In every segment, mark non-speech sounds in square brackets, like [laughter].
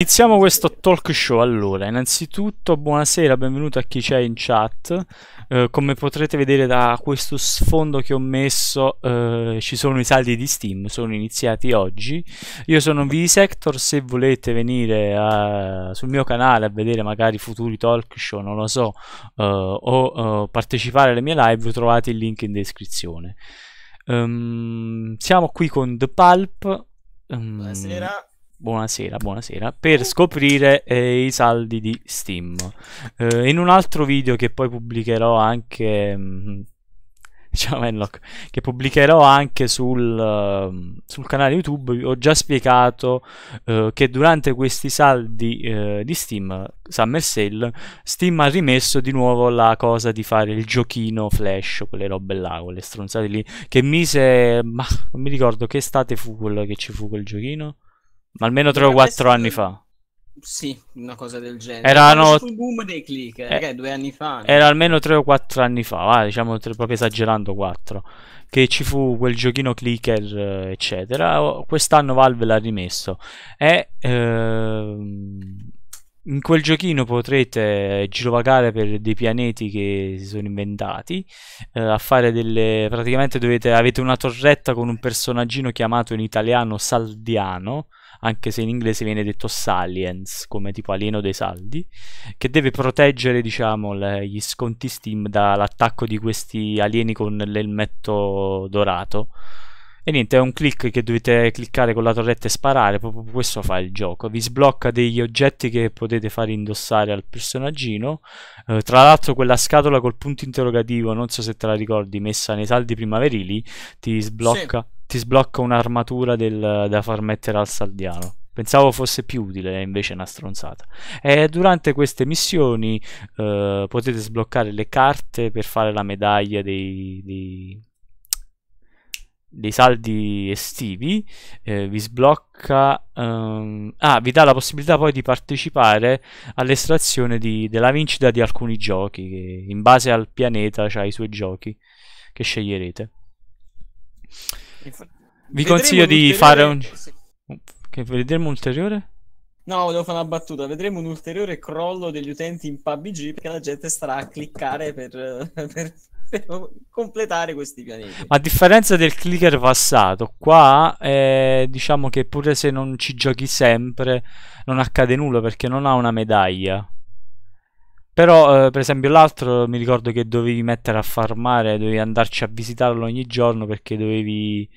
Iniziamo questo talk show allora, innanzitutto buonasera, benvenuto a chi c'è in chat, eh, come potrete vedere da questo sfondo che ho messo eh, ci sono i saldi di Steam, sono iniziati oggi, io sono Visector, se volete venire a, eh, sul mio canale a vedere magari futuri talk show, non lo so, eh, o eh, partecipare alle mie live trovate il link in descrizione. Um, siamo qui con The Pulp. Um, buonasera. Buonasera, buonasera, per scoprire eh, i saldi di Steam. Eh, in un altro video che poi pubblicherò anche... Mh, mm, [laughs] ciao Menlock, che pubblicherò anche sul, uh, sul, canale YouTube, ho già spiegato uh, che durante questi saldi uh, di Steam, Summer Sale, Steam ha rimesso di nuovo la cosa di fare il giochino flash, quelle robe là, quelle stronzate lì, che mise... ma non mi ricordo che estate fu quello che ci fu quel giochino ma almeno 3 o 4 anni fa. Sì, una cosa del genere. Erano... Il boom dei click, eh, ragazzi, due anni fa. Era almeno 3 o 4 anni fa, va, diciamo proprio esagerando 4. Che ci fu quel giochino clicker, eh, eccetera. Quest'anno Valve l'ha rimesso. E... Ehm, in quel giochino potrete girovagare per dei pianeti che si sono inventati eh, a fare delle praticamente dovete avete una torretta con un personaggino chiamato in italiano Saldiano anche se in inglese viene detto salience, come tipo alieno dei saldi, che deve proteggere, diciamo, le, gli sconti Steam dall'attacco di questi alieni con l'elmetto dorato. E niente, è un click che dovete cliccare con la torretta e sparare, proprio questo fa il gioco. Vi sblocca degli oggetti che potete far indossare al personaggino. Eh, tra l'altro quella scatola col punto interrogativo, non so se te la ricordi, messa nei saldi primaverili, ti sblocca... Sì ti sblocca un'armatura del, da far mettere al saldiano. Pensavo fosse più utile, eh, invece una stronzata. E durante queste missioni eh, potete sbloccare le carte per fare la medaglia dei, dei, dei saldi estivi. Eh, vi sblocca... Um, ah, vi dà la possibilità poi di partecipare all'estrazione della vincita di alcuni giochi, che in base al pianeta cioè ai suoi giochi che sceglierete. Vi consiglio di fare un... Che vedremo ulteriore? No, volevo fare una battuta. Vedremo un ulteriore crollo degli utenti in PUBG perché la gente starà a cliccare per, [laughs] per, per completare questi pianeti. ma A differenza del clicker passato, qua eh, diciamo che pure se non ci giochi sempre non accade nulla perché non ha una medaglia. Però, eh, per esempio, l'altro mi ricordo che dovevi mettere a farmare, dovevi andarci a visitarlo ogni giorno perché dovevi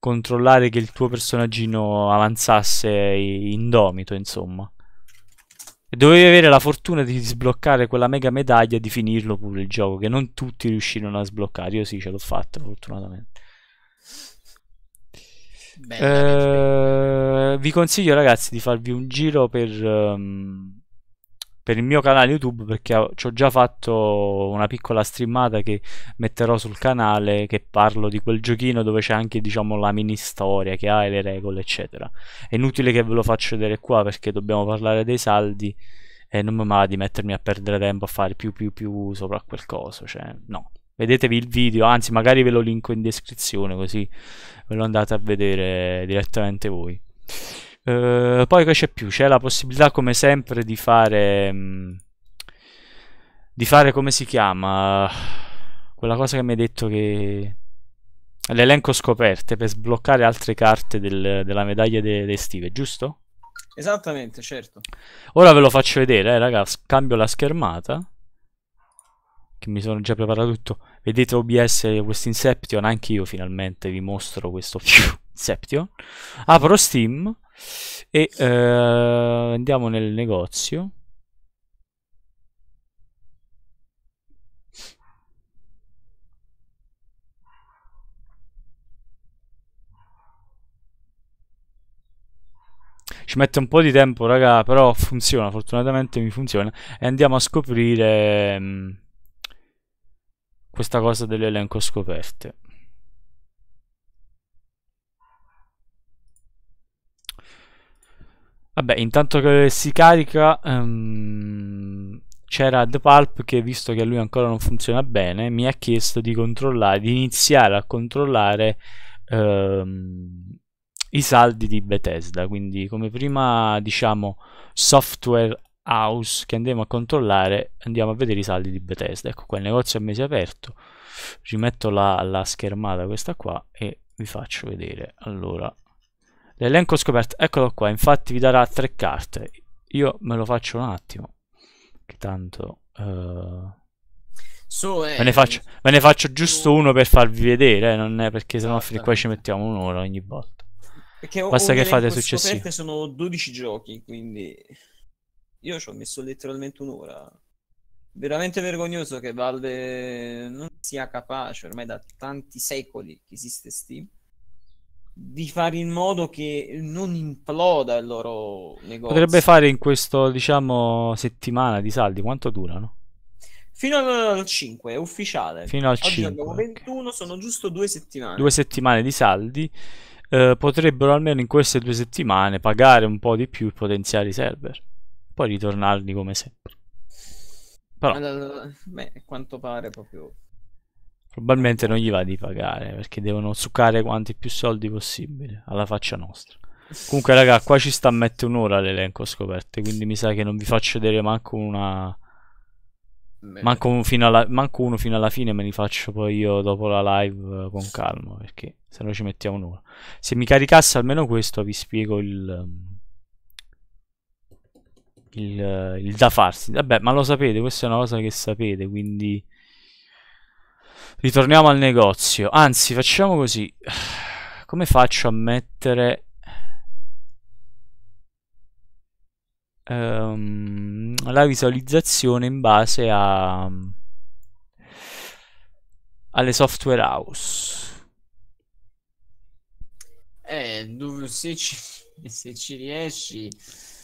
controllare che il tuo personaggino avanzasse indomito, insomma. E dovevi avere la fortuna di sbloccare quella mega medaglia e di finirlo pure il gioco, che non tutti riuscirono a sbloccare. Io sì, ce l'ho fatta, fortunatamente. Bene, eh, vi consiglio ragazzi di farvi un giro per, um, per il mio canale YouTube perché ci ho già fatto una piccola streamata che metterò sul canale che parlo di quel giochino dove c'è anche diciamo la mini storia che ha e le regole eccetera. È inutile che ve lo faccio vedere qua perché dobbiamo parlare dei saldi e non mi va di mettermi a perdere tempo a fare più più più sopra quel coso, cioè no. Vedetevi il video, anzi magari ve lo linko in descrizione così ve lo andate a vedere direttamente voi. Eh, poi che c'è più? C'è la possibilità come sempre di fare... Mm, di fare come si chiama? Quella cosa che mi hai detto che... L'elenco scoperte per sbloccare altre carte del, della medaglia de, de estive, giusto? Esattamente, certo. Ora ve lo faccio vedere, eh, raga. Cambio la schermata. Che mi sono già preparato tutto. Vedete OBS, questo Inception, anche io finalmente vi mostro questo [laughs] Seption, apro Steam e eh, andiamo nel negozio. Ci mette un po' di tempo, raga, però funziona, fortunatamente mi funziona. E andiamo a scoprire mh, mm, questa cosa dell'elenco scoperte. Vabbè, intanto che si carica, um, c'era The Pulp che, visto che lui ancora non funziona bene, mi ha chiesto di controllare, di iniziare a controllare um, i saldi di Bethesda. Quindi, come prima, diciamo, software house che andiamo a controllare, andiamo a vedere i saldi di Bethesda. Ecco qua, il negozio è mese aperto. Rimetto la, la schermata questa qua e vi faccio vedere. Allora, L'elenco scoperto, eccolo qua, infatti vi darà tre carte. Io me lo faccio un attimo, che tanto... Uh... Eh, so, eh, me, ne faccio, me, ne faccio, giusto uno per farvi vedere, eh, non è perché sennò fin qua ci mettiamo un'ora ogni volta. Perché Basta che fate successivo. sono 12 giochi, quindi io ci ho messo letteralmente un'ora. Veramente vergognoso che Valve non sia capace ormai da tanti secoli che esiste Steam di fare in modo che non imploda il loro negozio. Potrebbe fare in questo, diciamo, settimana di saldi, quanto durano? Fino al 5, è ufficiale. Fino al Oggi 5. Oggi 21, okay. sono giusto due settimane. Due settimane di saldi. Eh, potrebbero almeno in queste due settimane pagare un po' di più i potenziali server. Poi ritornarli come sempre. Però... Beh, quanto pare proprio... Probabilmente non gli va di pagare perché devono succare quanti più soldi possibile alla faccia nostra. Comunque, raga, qua ci sta a mettere un'ora l'elenco scoperte. Quindi mi sa che non vi faccio vedere manco una. Manco, un alla... manco, uno fino alla fine me li faccio poi io dopo la live con calma perché se no ci mettiamo un'ora. Se mi caricasse almeno questo vi spiego il, il, il da farsi. Vabbè, ma lo sapete, questa è una cosa che sapete, quindi Ritorniamo al negozio. Anzi, facciamo così. [sighs] Come faccio a mettere... Um, la visualizzazione in base a... alle software house? Eh, se ci, se ci riesci...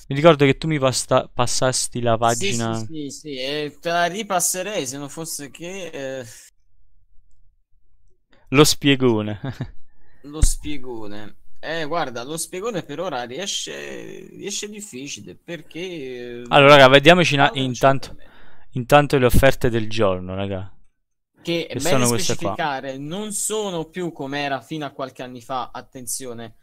Mi ricordo che tu mi pasta, passasti la pagina... Sì, sì, sì, sì eh, te la ripasserei se non fosse che... Eh lo spiegone. lo spiegone. Eh, guarda, lo spiegone per ora riesce, riesce difficile perché... Eh, allora, raga, vediamoci na- intanto, intanto le offerte del giorno, raga. Che, che sono queste qua. Non sono più come era fino a qualche anno fa, attenzione,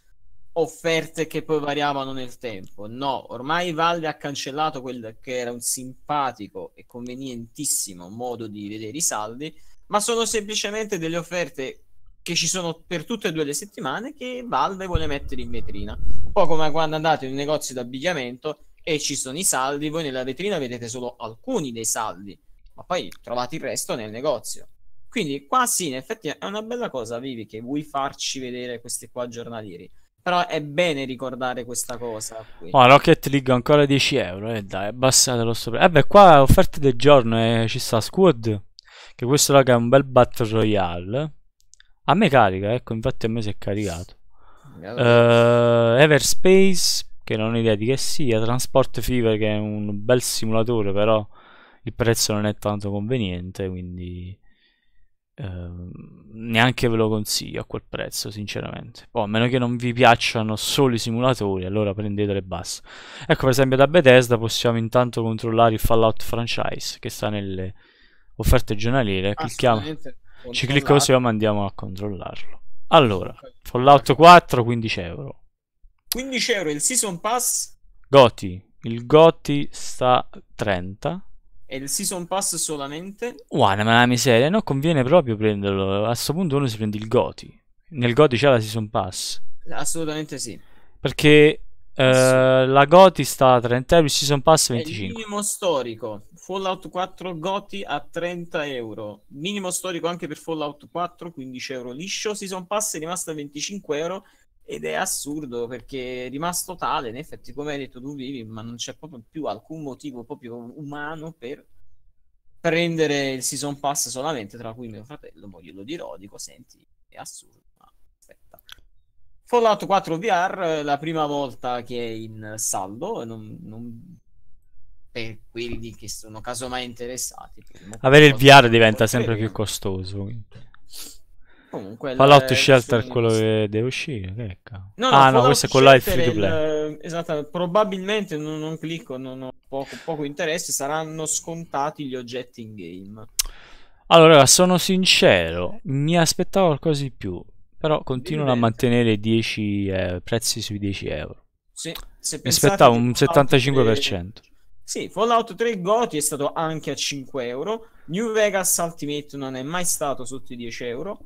offerte che poi variavano nel tempo. No, ormai Valve ha cancellato quel che era un simpatico e convenientissimo modo di vedere i saldi ma sono semplicemente delle offerte che ci sono per tutte e due le settimane che Valve vuole mettere in vetrina. Un po' come quando andate in un negozio d'abbigliamento e ci sono i saldi, voi nella vetrina vedete solo alcuni dei saldi, ma poi trovate il resto nel negozio. Quindi qua sì, in effetti è una bella cosa, Vivi, che vuoi farci vedere questi qua giornalieri. Però è bene ricordare questa cosa. Qui. Oh, Rocket League ancora 10 euro, e eh, dai, abbassate lo sopra. Eh beh, qua offerte del giorno eh, ci sta Squad. Che questo raga è un bel battle royale. A me carica, ecco, infatti a me si è caricato. Uh, Everspace, che non ho idea di che sia. Transport Fever, che è un bel simulatore, però il prezzo non è tanto conveniente, quindi... Uh, neanche ve lo consiglio a quel prezzo, sinceramente. Poi, boh, a meno che non vi piacciono solo i simulatori, allora prendetele e basta. Ecco, per esempio, da Bethesda possiamo intanto controllare il Fallout franchise che sta nelle offerte giornaliere, ah, clicchiamo, ci clicco sopra, andiamo a controllarlo. Allora, Fallout 4, 15 euro. 15 euro il Season Pass? Goti, il Goti sta 30. E il Season Pass solamente? Guarda, ma la miseria, non conviene proprio prenderlo. A questo punto uno si prende il Goti. Nel Goti c'è la Season Pass. Assolutamente sì. Perché eh, la GOTI sta a 30 euro, eh, il Season Pass 25. È il minimo storico, Fallout 4 GOTI a 30 euro, minimo storico anche per Fallout 4, 15 euro liscio, Season Pass è rimasto a 25 euro ed è assurdo perché è rimasto tale, in effetti come hai detto tu vivi, ma non c'è proprio più alcun motivo proprio umano per prendere il Season Pass solamente, tra cui mio fratello, ma glielo dirò, dico senti, è assurdo. Fallout 4 VR eh, la prima volta che è in saldo, non, non... per quelli che sono casomai interessati. Avere il VR diventa sempre più costoso. Comunque, Fallout Shelter è quello che deve uscire. Ecca. No, no, ah, Fallout no, questo è quello là, il free to play. Eh, esatto, probabilmente non, non clicco, non ho poco, poco interesse. Saranno scontati gli oggetti in game. Allora, sono sincero, mi aspettavo qualcosa di più però continuano a mantenere 10, eh, prezzi sui 10 euro. Sì, se Mi aspettavo un 75%. 3... Sì, Fallout 3 Goti è stato anche a 5 euro. New Vegas Ultimate non è mai stato sotto i 10 euro.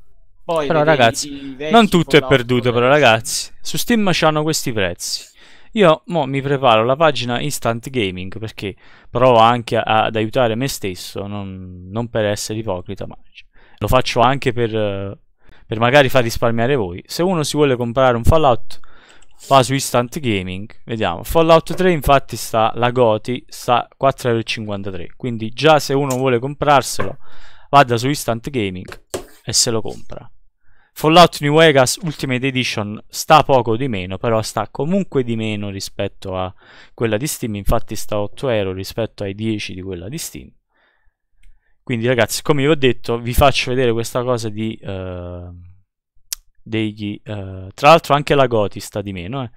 Poi però ragazzi, non tutto Fallout è perduto, però ragazzi, su Steam c'hanno questi prezzi. Io mo mi preparo la pagina Instant Gaming perché provo anche a, ad aiutare me stesso, non, non per essere ipocrita, ma lo faccio anche per, eh, per magari far risparmiare voi. Se uno si vuole comprare un Fallout va su Instant Gaming, vediamo. Fallout 3 infatti sta la Goti sta 4,53€, quindi già se uno vuole comprarselo vada su Instant Gaming e se lo compra. Fallout New Vegas Ultimate Edition sta poco di meno, però sta comunque di meno rispetto a quella di Steam, infatti sta 8 euro rispetto ai 10 di quella di Steam. Quindi ragazzi, come vi ho detto, vi faccio vedere questa cosa di... Eh, degli, eh, tra l'altro anche la Goti sta di meno, eh.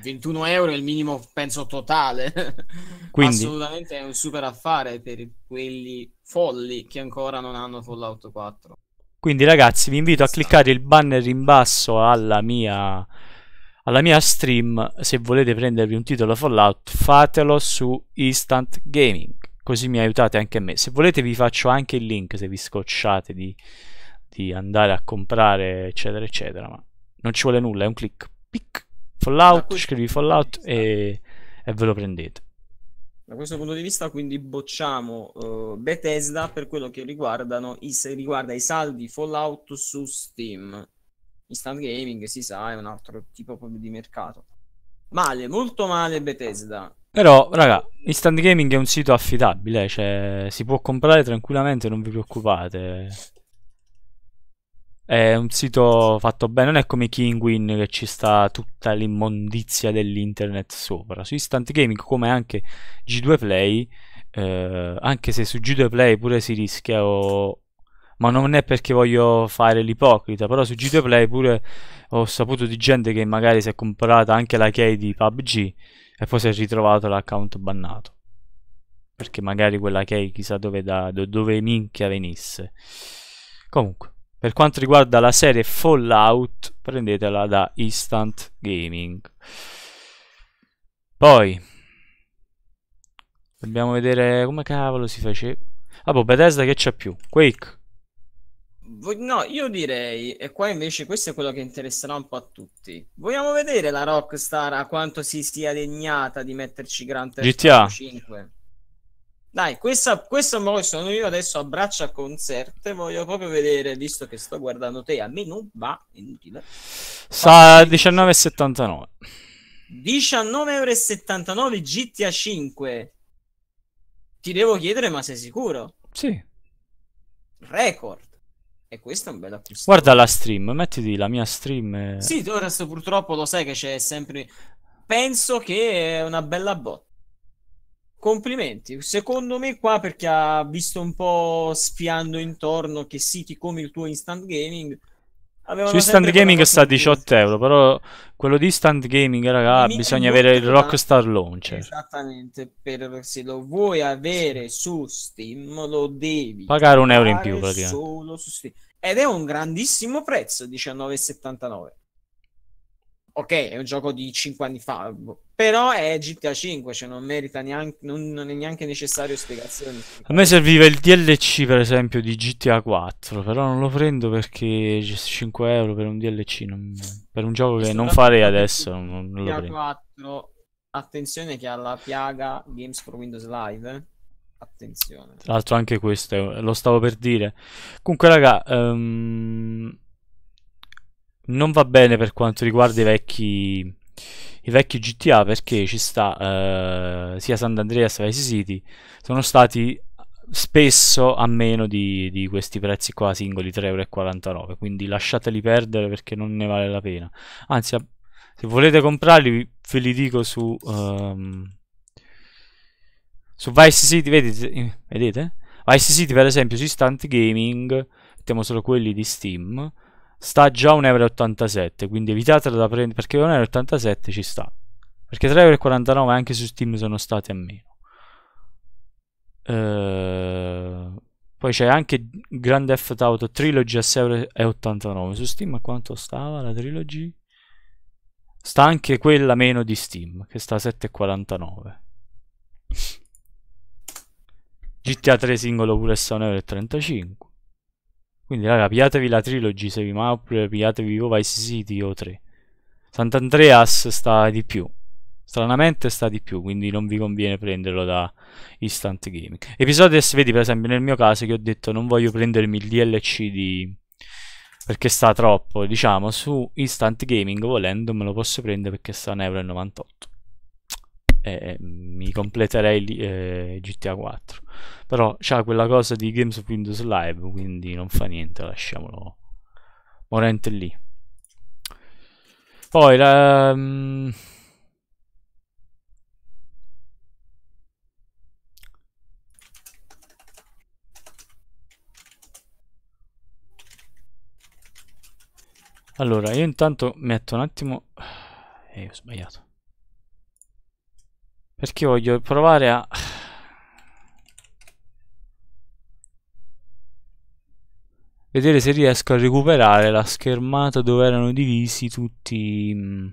21 euro è il minimo, penso, totale. [laughs] Quindi, Assolutamente è un super affare per quelli folli che ancora non hanno Fallout 4. Quindi ragazzi vi invito a cliccare il banner in basso alla mia, alla mia stream se volete prendervi un titolo Fallout fatelo su Instant Gaming così mi aiutate anche me. Se volete vi faccio anche il link se vi scocciate di, di andare a comprare eccetera eccetera, ma non ci vuole nulla, è un click. Pic, fallout, scrivi Fallout e, e ve lo prendete. Da questo punto di vista, quindi, bocciamo uh, Bethesda per quello che riguardano i, riguarda i saldi Fallout su Steam. Instant gaming, si sa, è un altro tipo proprio di mercato. Male, molto male Bethesda. Però, raga, Instant Gaming è un sito affidabile, eh, cioè si può comprare tranquillamente, non vi preoccupate. È un sito fatto bene, non è come Kingwin che ci sta tutta l'immondizia dell'internet sopra. Su Instant Gaming, come anche G2 Play, eh, anche se su G2 Play pure si rischia o... Ma non è perché voglio fare l'ipocrita, però su G2 Play pure ho saputo di gente che magari si è comprata anche la key di PUBG e poi si è ritrovato l'account bannato perché magari quella key chissà dove, da, dove minchia venisse comunque per quanto riguarda la serie Fallout prendetela da Instant Gaming poi dobbiamo vedere come cavolo si faceva vabbè ah, boh, Bethesda che c'è più Quake No, io direi, e qua invece questo è quello che interesserà un po' a tutti. Vogliamo vedere la Rockstar a quanto si sia degnata di metterci Grand Theft Auto 5. Dai, questa, questa sono io adesso a braccia concerte, voglio proprio vedere, visto che sto guardando te, a me non va, inutile. Sa 19,79. 19,79 GTA 5. Ti devo chiedere, ma sei sicuro? Sì. Record. E questa è un bel acquisto. Guarda la stream, mettiti la mia stream. E... Sì, adesso purtroppo lo sai che c'è sempre... Penso che è una bella botta. Complimenti. Secondo me qua perché ha visto un po' spiando intorno che siti come il tuo Instant Gaming su Instant Gaming sta a 18 euro, però quello di Instant Gaming, raga, Mi bisogna eh, avere il Rockstar Launcher. Esattamente, per se lo vuoi avere su Steam lo devi pagare un euro in più praticamente. Ed è un grandissimo prezzo, 19,79 ok, è un gioco di 5 anni fa, boh. però è GTA 5, cioè non merita neanche, non, non è neanche necessario spiegazioni. A me serviva il DLC per esempio di GTA 4, però non lo prendo perché 5 euro per un DLC, non, per un gioco che non farei adesso, non, non GTA 4, attenzione che ha la piaga Games for Windows Live, eh. Attenzione. Tra l'altro anche questo, lo stavo per dire. Comunque raga, um non va bene per quanto riguarda i vecchi, i vecchi GTA perché ci sta eh, sia Sant'Andreas che Vice City sono stati spesso a meno di, di questi prezzi qua singoli 3,49€ quindi lasciateli perdere perché non ne vale la pena anzi se volete comprarli ve li dico su um, su Vice City vedete, eh, vedete? Vice City per esempio su Instant Gaming mettiamo solo quelli di Steam sta già a 1,87€, quindi evitatela da prendere, perché 1,87€ ci sta. Perché 3,49€ anche su Steam sono stati a meno. Ehm... Poi c'è anche Grand Theft Auto Trilogy a 6,89€ su Steam. A quanto stava la Trilogy? Sta anche quella meno di Steam, che sta a 7,49€. GTA 3 singolo pure sta a 1,35€. Quindi raga, pigliatevi la trilogy se vi ma, pigliatevi o Vice City o 3. Sant'Andreas sta di più. Stranamente sta di più, quindi non vi conviene prenderlo da Instant Gaming. Episodio S, vedi per esempio nel mio caso che ho detto non voglio prendermi il DLC di... perché sta troppo, diciamo, su Instant Gaming volendo me lo posso prendere perché sta a 1,98€ e mi completerei eh, GTA 4 però c'ha quella cosa di Games of Windows Live quindi non fa niente lasciamolo morente lì poi la, um... Allora, io intanto metto un attimo... Eh, ho sbagliato. Perché voglio provare a... Vedere se riesco a recuperare la schermata dove erano divisi tutti... Mm.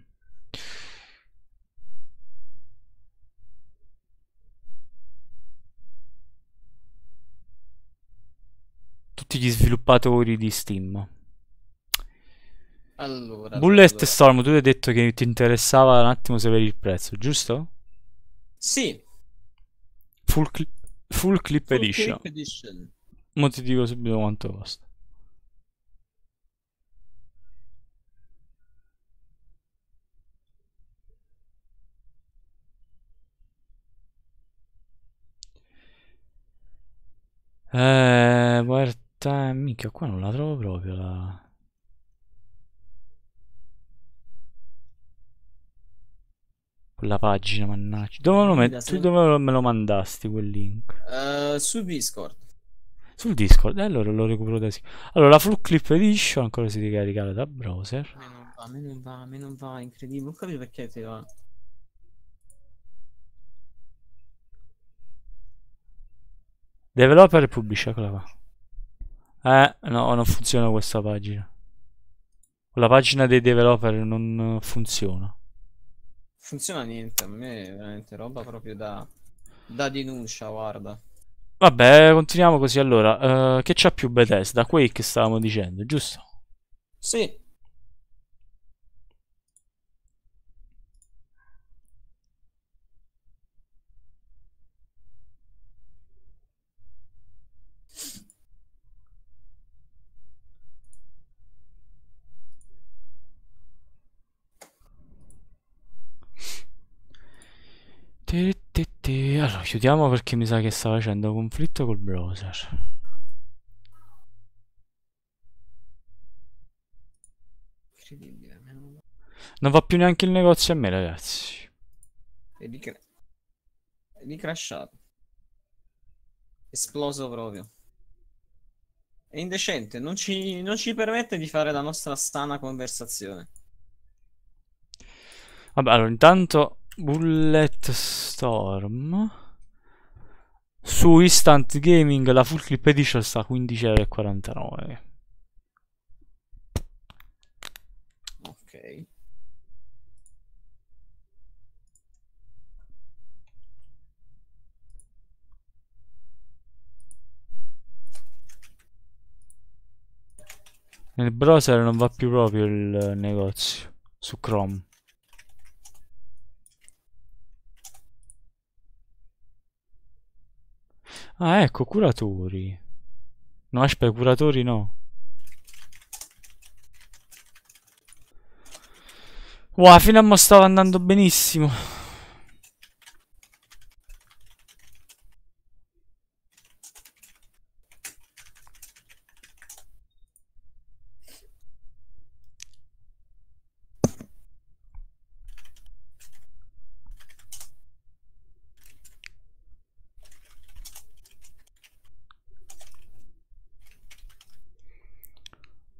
Tutti gli sviluppatori di Steam. Allora, Bullet allora. Storm, tu hai detto che ti interessava un attimo sapere il prezzo, giusto? Sì. Full, cli- full Clip full Edition. Clip edition. Ma ti dico subito quanto costa. Eh, guarda, mica qua non la trovo proprio la... Quella pagina, mannaggia. Dove lo met- tu dove me lo mandasti quel link? Uh, eh, su Discord. Sul Discord, eh, allora lo recupero da sì. Allora, la Full Clip Edition ancora si deve da browser. A me non va, a me non va, a me non va, incredibile. Non capisco perché ti va. Developer e pubblica, eccola qua. Eh, no, non funziona questa pagina. La pagina dei developer non funziona funziona niente. A me è veramente roba proprio da, da denuncia, guarda. Vabbè, continuiamo così allora. Uh, che c'ha più Bethesda? Quake stavamo dicendo, giusto? Sì. Allora, chiudiamo perché mi sa che sta facendo conflitto col browser. Non va più neanche il negozio a me, ragazzi. È, ricra è di crashato Esploso proprio. È indecente, non ci, non ci permette di fare la nostra sana conversazione. Vabbè, allora intanto Bullet Storm su Instant Gaming la full clip edition sta a 15,49€. ok nel browser non va più proprio il negozio su Chrome Ah, ecco, curatori. No, aspetta, curatori no. Wow, fino a mo stava andando benissimo.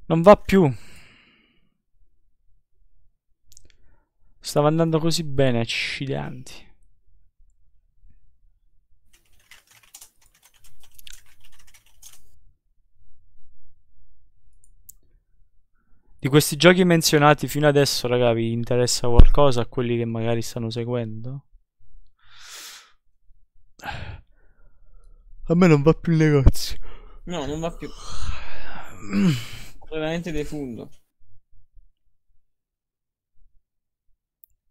Non va più. Stava andando così bene, accidenti. Di questi giochi menzionati fino adesso, raga, vi interessa qualcosa a quelli che magari stanno seguendo? A me non va più il negozio. No, non va più. [clears throat] veramente defunto.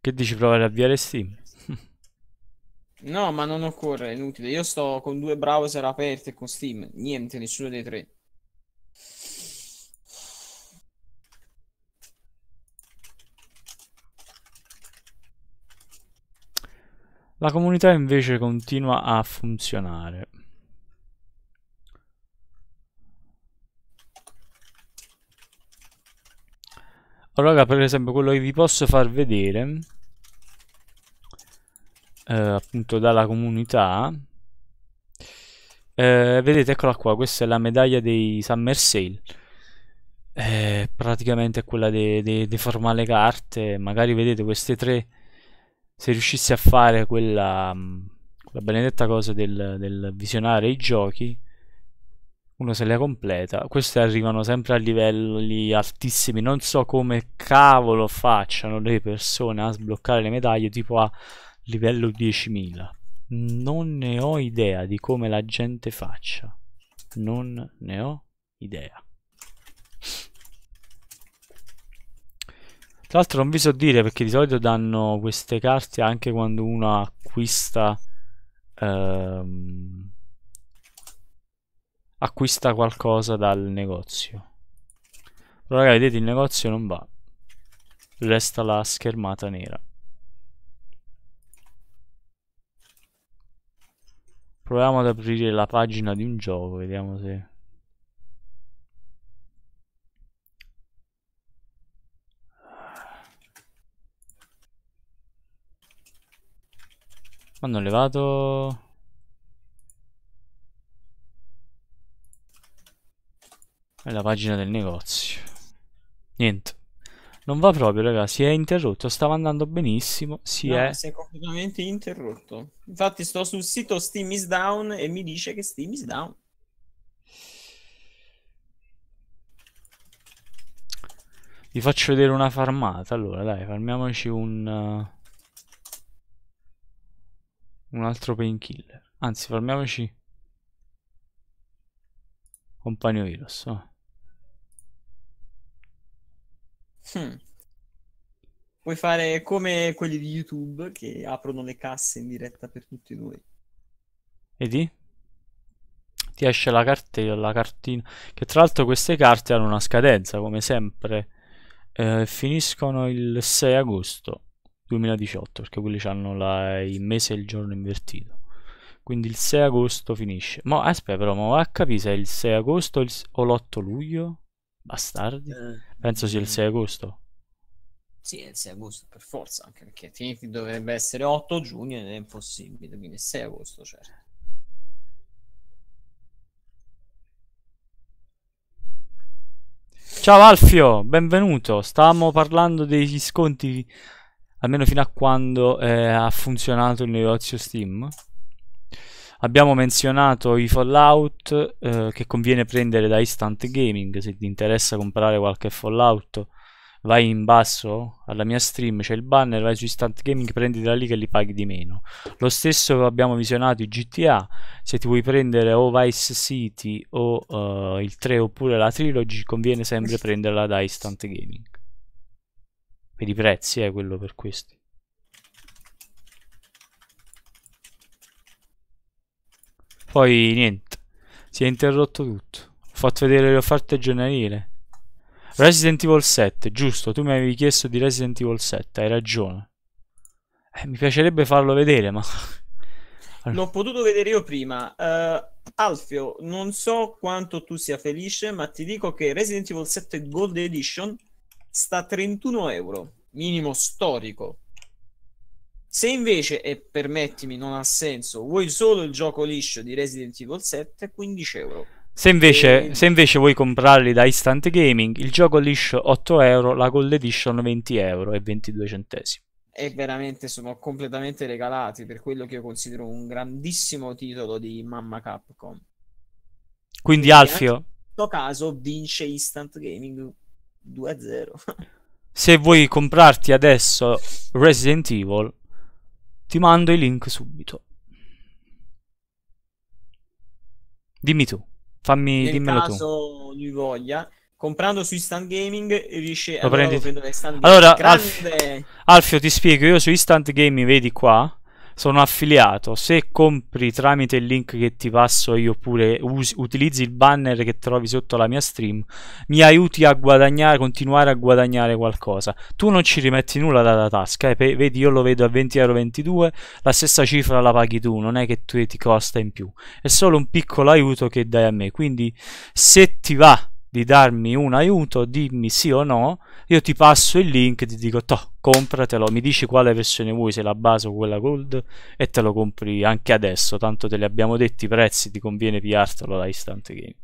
Che dici provare a avviare Steam? [laughs] no, ma non occorre, è inutile. Io sto con due browser aperti con Steam. Niente, nessuno dei tre. La comunità invece continua a funzionare. Allora, per esempio, quello che vi posso far vedere, eh, appunto dalla comunità, eh, vedete, eccola qua, questa è la medaglia dei Summer Sale. Eh, praticamente è quella di de, le carte, magari vedete queste tre, se riuscissi a fare quella, mm, quella benedetta cosa del, del visionare i giochi, uno se le completa. Queste arrivano sempre a livelli altissimi. Non so come cavolo facciano le persone a sbloccare le medaglie tipo a livello 10.000. Non ne ho idea di come la gente faccia. Non ne ho idea. Tra l'altro non vi so dire perché di solito danno queste carte anche quando uno acquista... Ehm, acquista qualcosa dal negozio. Però ragazzi, vedete, il negozio non va. Resta la schermata nera. Proviamo ad aprire la pagina di un gioco, vediamo se... Ma non levato... è la pagina del negozio niente non va proprio ragazzi si è interrotto stava andando benissimo si, no, è... si è completamente interrotto infatti sto sul sito Steam is down e mi dice che Steam is down vi faccio vedere una farmata allora dai farmiamoci un uh, un altro painkiller anzi farmiamoci compagno virus oh. Hmm. Puoi fare come quelli di YouTube che aprono le casse in diretta per tutti noi. Vedi? Ti esce la cartella, la cartina. Che tra l'altro queste carte hanno una scadenza, come sempre. Eh, finiscono il 6 agosto 2018, perché quelli hanno la, il mese e il giorno invertito. Quindi il 6 agosto finisce. Ma aspetta però, ma va capito se è il 6 agosto o l'8 luglio? Bastardi? Eh, Penso sia il 6 eh. agosto. Sì, è il 6 agosto per forza, anche perché Trinity dovrebbe essere 8 giugno ed è impossibile, quindi è 6 agosto, certo. Ciao Alfio, benvenuto. Stavamo parlando degli sconti, almeno fino a quando eh, ha funzionato il negozio Steam. Abbiamo menzionato i Fallout eh, che conviene prendere da Instant Gaming, se ti interessa comprare qualche Fallout vai in basso alla mia stream, c'è il banner, vai su Instant Gaming, prendi da lì che li paghi di meno. Lo stesso abbiamo visionato i GTA, se ti vuoi prendere o Vice City o uh, il 3 oppure la Trilogy, conviene sempre prenderla da Instant Gaming. Per i prezzi è eh, quello per questi. Poi niente, si è interrotto tutto. Ho fatto vedere le offerte generali Resident Evil 7, giusto, tu mi avevi chiesto di Resident Evil 7, hai ragione. Eh, mi piacerebbe farlo vedere, ma... [laughs] Allora. L'ho potuto vedere io prima. Uh, Alfio, non so quanto tu sia felice, ma ti dico che Resident Evil 7 Gold Edition sta a 31 euro, minimo storico. Se invece, e permettimi, non ha senso, vuoi solo il gioco liscio di Resident Evil 7, 15 euro. Se invece, e... se invece vuoi comprarli da Instant Gaming, il gioco liscio 8 euro, la Gold Edition 20 euro e 22 centesimi. E veramente sono completamente regalati per quello che io considero un grandissimo titolo di Mamma Capcom. Quindi, Quindi Alfio. In questo caso vince Instant Gaming 2-0. se vuoi comprarti adesso Resident Evil, ti mando i link subito. Dimmi tu, fammi, Nel dimmelo caso tu. lui voglia, comprando su Instant Gaming riesce a allora, Alfio, Alfio, ti spiego, io su Instant Gaming, vedi qua, sono affiliato, se compri tramite il link che ti passo io oppure usi, utilizzi il banner che trovi sotto la mia stream, mi aiuti a guadagnare, continuare a guadagnare qualcosa. Tu non ci rimetti nulla dalla tasca, eh? vedi io lo vedo a 20,22 euro, la stessa cifra la paghi tu, non è che tu ti costa in più, è solo un piccolo aiuto che dai a me, quindi se ti va di darmi un aiuto, dimmi sì o no io ti passo il link, ti dico, toh, compratelo, mi dici quale versione vuoi, se la base o quella gold, e te lo compri anche adesso, tanto te li abbiamo detti i prezzi, ti conviene piartelo da Instant Gaming.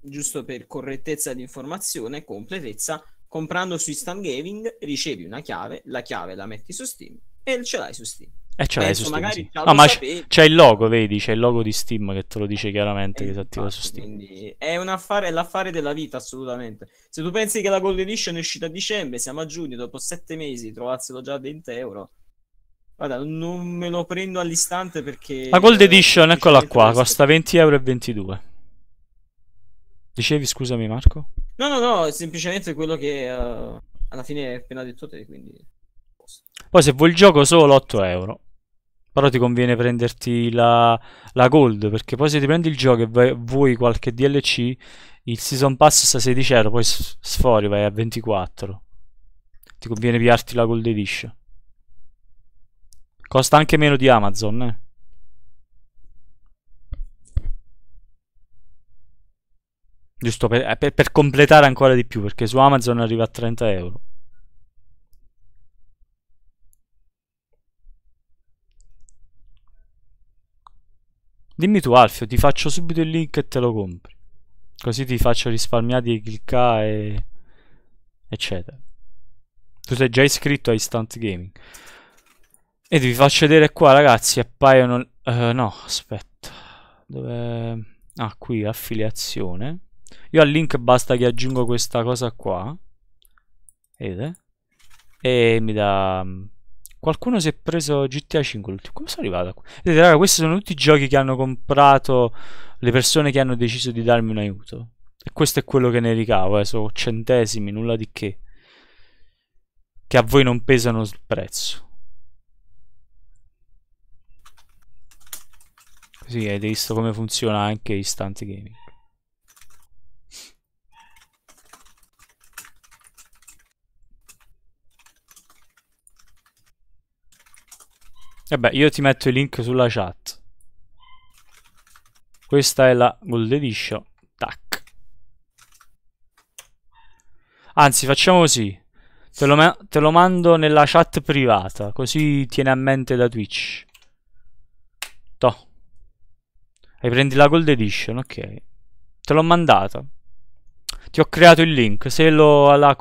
Giusto per correttezza di informazione e completezza, comprando su Instant Gaming ricevi una chiave, la chiave la metti su Steam e ce l'hai su Steam. E eh, ce l'hai su Steam. Sì. No, ma c- c'è il logo, vedi? C'è il logo di Steam che te lo dice chiaramente eh, che si attiva su Steam. Quindi È, un affare, è, l'affare della vita, assolutamente. Se tu pensi che la Gold Edition è uscita a dicembre, siamo a giugno, dopo sette mesi, trovarselo già a 20 euro. Guarda, non me lo prendo all'istante perché. La Gold Edition, eh, eccola qua, costa 20 euro e 22. Dicevi, scusami, Marco? No, no, no, semplicemente quello che uh, alla fine hai appena detto te, quindi. Poi se vuoi il gioco solo 8 euro. Però ti conviene prenderti la, la gold, perché poi se ti prendi il gioco e vuoi qualche DLC, il season pass sta a 16 euro, poi sfori vai a 24. Ti conviene piarti la gold edition. Costa anche meno di Amazon, eh. Giusto per, eh, per, per completare ancora di più, perché su Amazon arriva a 30 euro. Dimmi tu Alfio, ti faccio subito il link e te lo compri. Così ti faccio risparmiare di cliccare eccetera. Tu sei già iscritto a Instant Gaming. E vi faccio vedere qua ragazzi, appaiono... Uh, no, aspetta. Dove... Ah, qui, affiliazione. Io al link basta che aggiungo questa cosa qua. Vedete? E mi dà mm, Qualcuno si è preso GTA 5. Come sono arrivato qua? Vedete, raga, questi sono tutti i giochi che hanno comprato le persone che hanno deciso di darmi un aiuto. E questo è quello che ne ricavo, eh. Sono centesimi, nulla di che. Che a voi non pesano sul prezzo. Così avete visto come funziona anche Instant Gaming. Vabbè, io ti metto i link sulla chat. Questa è la Gold Edition. Tac. Anzi, facciamo così. Te lo, te lo, mando nella chat privata, così tieni a mente da Twitch. To. E prendi la Gold Edition, ok. Te l'ho mandata. Ti ho creato il link. Se lo... Alla,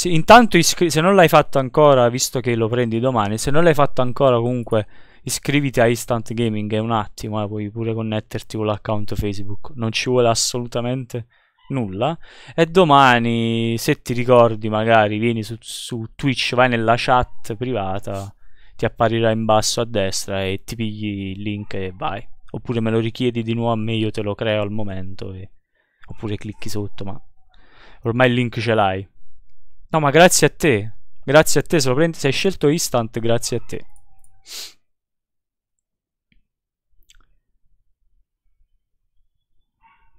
sì, intanto iscri- se non l'hai fatto ancora, visto che lo prendi domani, se non l'hai fatto ancora comunque iscriviti a Instant Gaming, è un attimo, eh, puoi pure connetterti con l'account Facebook, non ci vuole assolutamente nulla. E domani, se ti ricordi, magari vieni su, su Twitch, vai nella chat privata, ti apparirà in basso a destra e ti pigli il link e vai. Oppure me lo richiedi di nuovo a me, io te lo creo al momento. E... Oppure clicchi sotto, ma ormai il link ce l'hai. No, ma grazie a te. Grazie a te, prendi... se hai scelto Instant, grazie a te.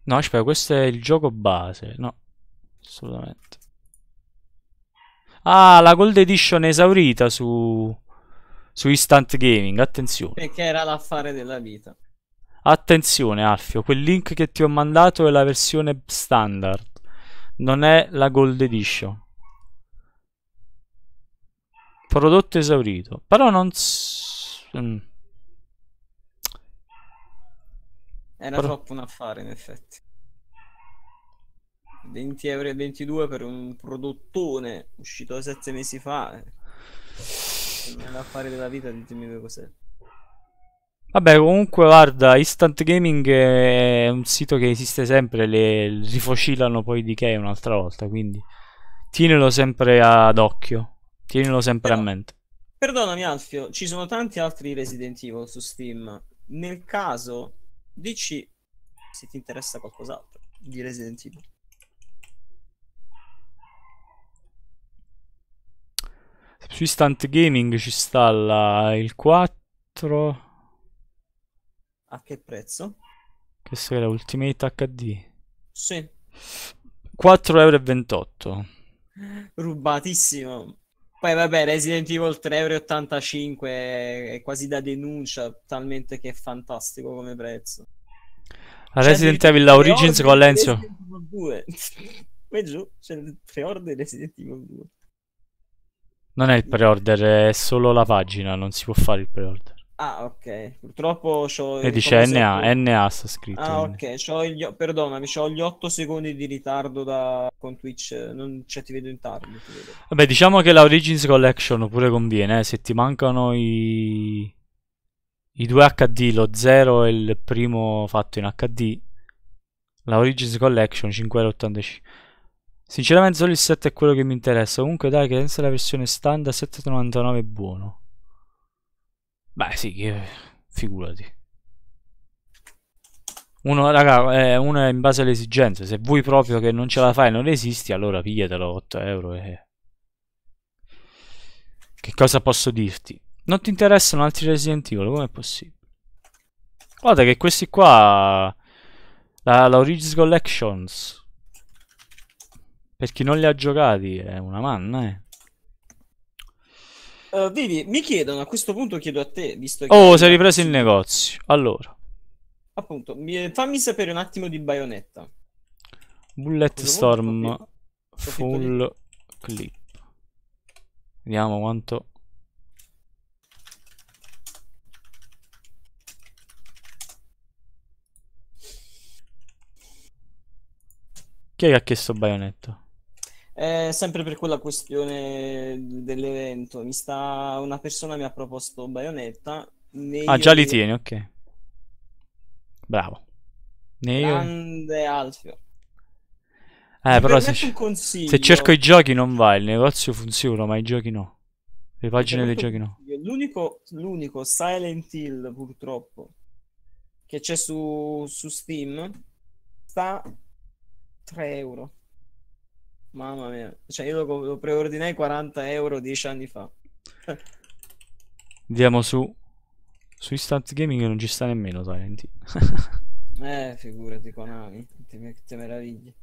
No, aspetta, questo è il gioco base. No, assolutamente. Ah, la Gold Edition è esaurita su... su Instant Gaming, attenzione. Perché era l'affare della vita. Attenzione, Alfio, quel link che ti ho mandato è la versione standard. Non è la Gold Edition. Prodotto esaurito. Però non... Mm. Era Però... troppo un affare, in effetti. 20 euro e 22 per un prodottone uscito 7 mesi fa. Eh. è un affare della vita, ditemi che cos'è. Vabbè, comunque, guarda, Instant Gaming è un sito che esiste sempre, le rifocilano poi di che un'altra volta, quindi tienilo sempre ad occhio. Tienilo sempre Però, a mente. Perdonami Alfio, ci sono tanti altri Resident Evil su Steam. Nel caso, dici se ti interessa qualcos'altro di Resident Evil. Su Instant Gaming ci sta il 4. A che prezzo? Che sarà Ultimate HD? Sì. 4,28 euro. Rubatissimo. Poi vabbè, Resident Evil 3,85 è quasi da denuncia, talmente che è fantastico come prezzo. A Resident cioè, Evil la Origins con Lenzio. [laughs] Poi giù c'è il pre-order Resident Evil 2. Non è il pre-order, è solo la pagina, non si può fare il pre-order. Ah, ok. Purtroppo c'ho... E dice NA, NA sta scritto. Ah, ok. C'ho gli... Perdonami, ho gli 8 secondi di ritardo da... con Twitch. Non... Cioè, ti vedo in tardi. Vedo. Vabbè, diciamo che la Origins Collection pure conviene, eh. Se ti mancano i... I due HD, lo 0 e il primo fatto in HD. La Origins Collection 5,85€. Sinceramente solo il 7 è quello che mi interessa. Comunque dai, che senza la versione standard 7,99 è buono. Beh, sì, figurati. Uno, raga, eh, uno è in base alle esigenze. Se vuoi proprio che non ce la fai e non resisti, allora pigliatelo 8 euro. E... Che cosa posso dirti? Non ti interessano altri Resident Evil? Com'è possibile? Guarda che questi qua... La, la Origins Collections. Per chi non li ha giocati è una manna, eh. Uh, Vivi, mi chiedono, a questo punto chiedo a te, visto che... Oh, sei ripreso il negozio. Allora. Appunto, mi, fammi sapere un attimo di baionetta. Bullet Storm full clip. Vediamo quanto... Chi è che ha chiesto baionetta? Eh, sempre per quella questione dell'evento, mi sta... una persona mi ha proposto Bayonetta. Ah, già li tieni, ok. Bravo. Neo... Grande Alfio. Eh, però se, se, cerco i giochi non va, il negozio funziona, ma i giochi no. Le pagine dei giochi no. L'unico, l'unico Silent Hill, purtroppo, che c'è su, su Steam, sta 3 euro. Mamma mia, cioè io lo, lo preordinai 40 euro 10 anni fa. [laughs] Andiamo su. Su Instant Gaming non ci sta nemmeno Talenti. [laughs] Eh, figurati Konami, ti, ti meravigli.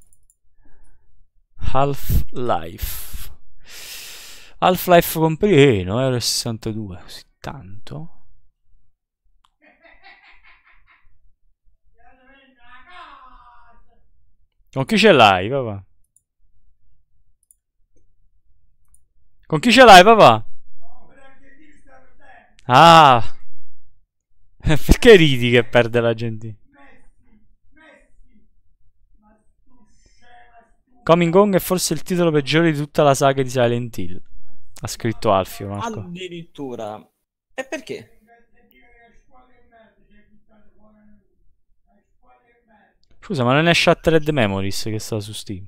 Half-Life. Half-Life comprire eh, 62, così tanto. Con chi ce l'hai, papà? Con chi ce l'hai papà? Ah! [laughs] Perché ridi che perde l'Argentina? Coming Gong è forse il titolo peggiore di tutta la saga di Silent Hill. Ha scritto Alfio. Marco. Addirittura. E perché? Scusa, ma non è Shattered Memories che sta su Steam?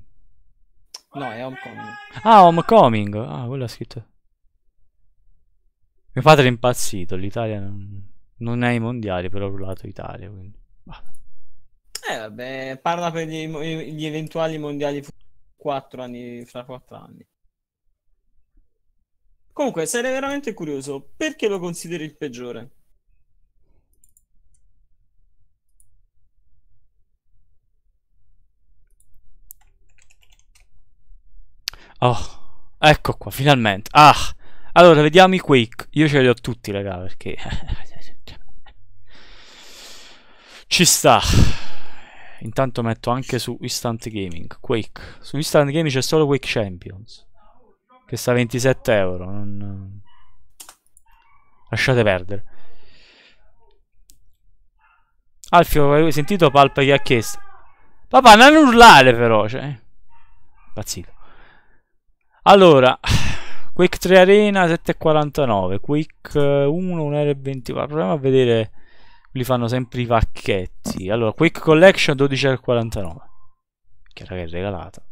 No, è Homecoming. Ah, Homecoming. Ah, quello ha scritto. Mio padre è impazzito, l'Italia non... non è ai mondiali, però ho lato Italia, quindi... Bah. Eh vabbè, parla per gli, gli eventuali mondiali 4 anni, fra 4 anni. Comunque, sarei veramente curioso, perché lo consideri il peggiore? Oh, ecco qua, finalmente. Ah, allora, vediamo i Quake. Io ce li ho tutti, raga, perché... [laughs] Ci sta. Intanto metto anche su Instant Gaming. Quake. Su Instant Gaming c'è solo Quake Champions. Che sta a 27 euro. Non... Lasciate perdere. Alfio, avevi sentito Palpa che ha chiesto? Papà, non urlare però, cioè. Pazzito. Allora, [sighs] Quick 3 Arena 7,49, Quick 1 eh, 1 e 24. Proviamo a vedere, li fanno sempre i pacchetti. Allora, Quick Collection 12,49. Che raga è regalata.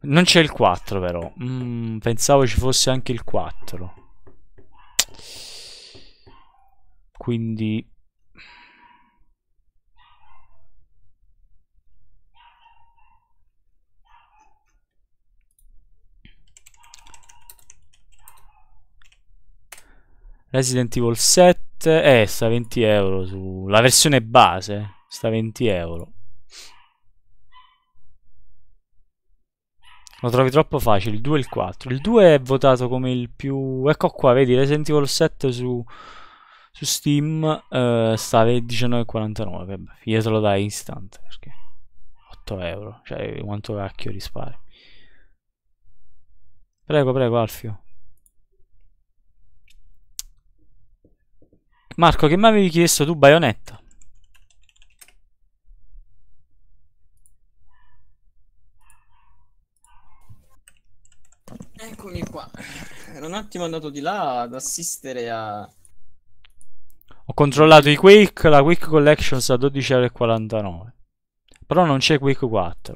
Non c'è il 4 però. Mm, pensavo ci fosse anche il 4. Quindi Resident Evil 7, eh, sta 20 euro su... La versione base sta 20 euro. Lo trovi troppo facile, il 2 e il 4. Il 2 è votato come il più... Ecco qua, vedi, Resident Evil 7 su, su Steam eh, sta 19,49. Vabbè, io te lo dai istante, perché 8 euro, cioè quanto cacchio risparmi. Prego, prego, Alfio. Marco, che mi avevi chiesto tu Bayonetta? Eccomi qua. Ero un attimo andato di là ad assistere a... Ho controllato i Quake, la Quake Collection sta a 12,49€. Però non c'è Quake 4.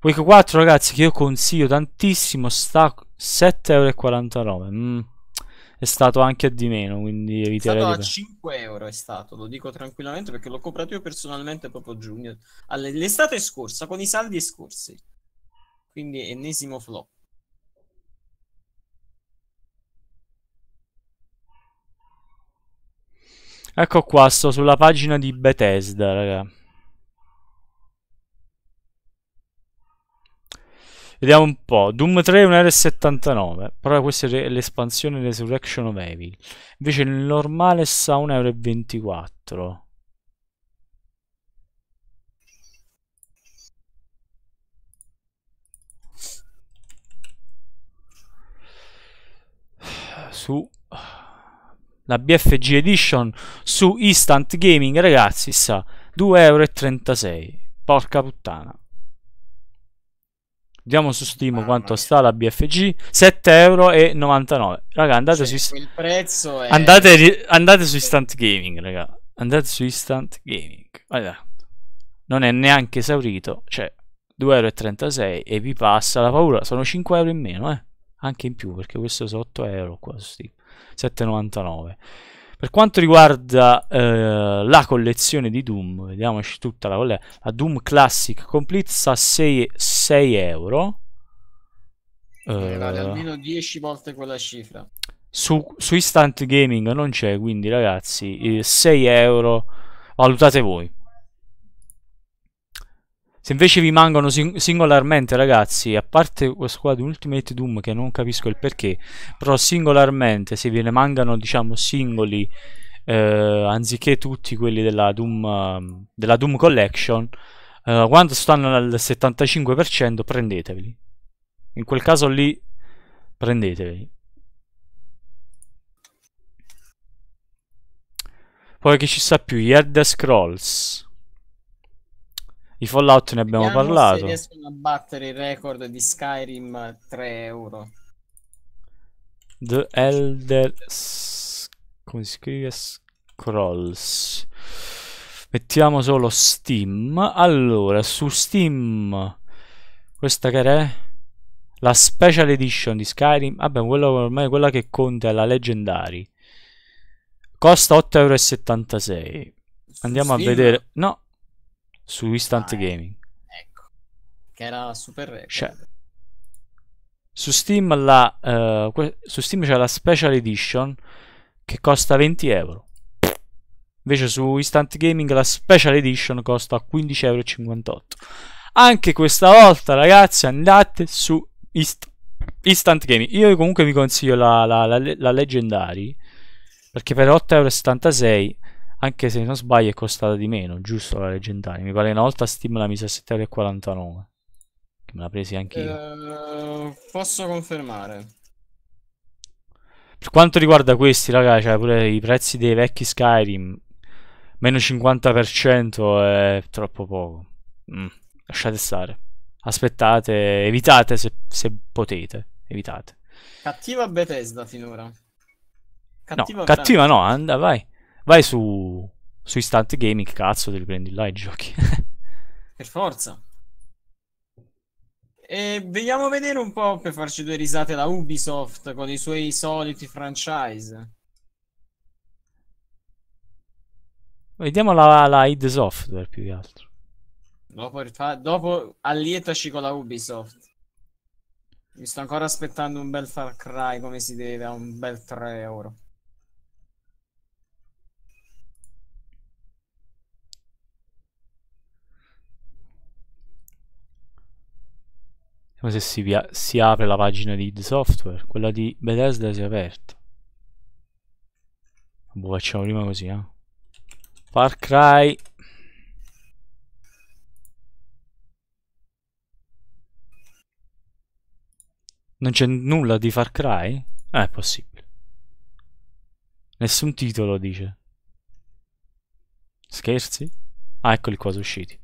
Quake 4 ragazzi che io consiglio tantissimo sta a 7,49. Mm è stato anche di meno, quindi eviterei... È stato a 5 euro, è stato, lo dico tranquillamente perché l'ho comprato io personalmente proprio Junior, all'estate scorsa, con i saldi scorsi. Quindi ennesimo flop. Ecco qua, sto sulla pagina di Bethesda, raga. Vediamo un po'. Doom 3 è un R79. Però questa è l'espansione Resurrection of Evil. Invece il normale sta a 1,24 euro. Su la BFG Edition su Instant Gaming, ragazzi, sta 2,36 euro. Porca puttana. Vediamo su Steam ah, quanto sta la BFG 7,99€. Raga, andate cioè, su prezzo è... andate, andate su Instant Gaming, raga. Andate su Instant Gaming. Allora, non è neanche esaurito, cioè 2,36€ e vi passa la paura. Sono 5 euro in meno, eh. Anche in più, perché questo è 8 euro qua su Steam. 7,99. Per quanto riguarda eh, la collezione di Doom, vediamoci tutta la collezione. La Doom Classic Complete sta a 6, 6 euro. Eh, eh almeno 10 volte quella cifra. Su, su Instant Gaming non c'è, quindi ragazzi, eh, 6 euro. Valutate voi. Se invece vi mancano sing singolarmente, ragazzi, a parte questo qua di Ultimate Doom che non capisco il perché, però singolarmente, se ve ne mancano, diciamo, singoli, eh, anziché tutti quelli della Doom, ehm, della Doom Collection, eh, quando stanno al 75% prendeteveli. In quel caso lì, prendeteveli. Poi chi ci sta più? Elder Scrolls. I Fallout ne abbiamo Vediamo parlato. Se riescono a battere il record di Skyrim 3 euro. The Elder... come si scrive? Scrolls. Mettiamo solo Steam. Allora, su Steam... Questa che è? Eh? La Special Edition di Skyrim. Vabbè, quella, ormai quella che conta è la Legendary. Costa 8,76 euro. Andiamo Steam? a vedere... No, su Instant ah, Gaming. Ecco, che era super record. Cioè, su Steam, la, uh, su Steam c'è la Special Edition che costa 20 euro. Invece su Instant Gaming la Special Edition costa 15,58 euro. Anche questa volta, ragazzi, andate su Ist Instant Gaming. Io comunque vi consiglio la, la, la, la Legendary perché per 8,76 euro anche se non sbaglio è costata di meno, giusto la leggendaria? Mi pare una volta Steam la mise a 7,49. Che me la presi anche io. Eh, posso confermare. Per quanto riguarda questi, ragazzi, cioè pure i prezzi dei vecchi Skyrim, meno 50% è troppo poco. Mm, lasciate stare. Aspettate, evitate se, se potete. Evitate. Cattiva Bethesda finora. Cattiva no, cattiva no, anda, vai. Vai su, su Instant Gaming, cazzo, te li prendi là i giochi. [laughs] per forza. E vediamo vedere un po' per farci due risate la Ubisoft con i suoi soliti franchise. Vediamo la, la id software più che altro. Dopo, dopo allietaci con la Ubisoft. Mi sto ancora aspettando un bel Far Cry come si deve a un bel 3 euro. Vediamo se si, via, si apre la pagina di id Software. Quella di Bethesda si è aperta. Boh, facciamo prima così, eh. Far Cry Non c'è nulla di Far Cry? Eh, è possibile. Nessun titolo dice. Scherzi? Ah, eccoli qua, sono usciti.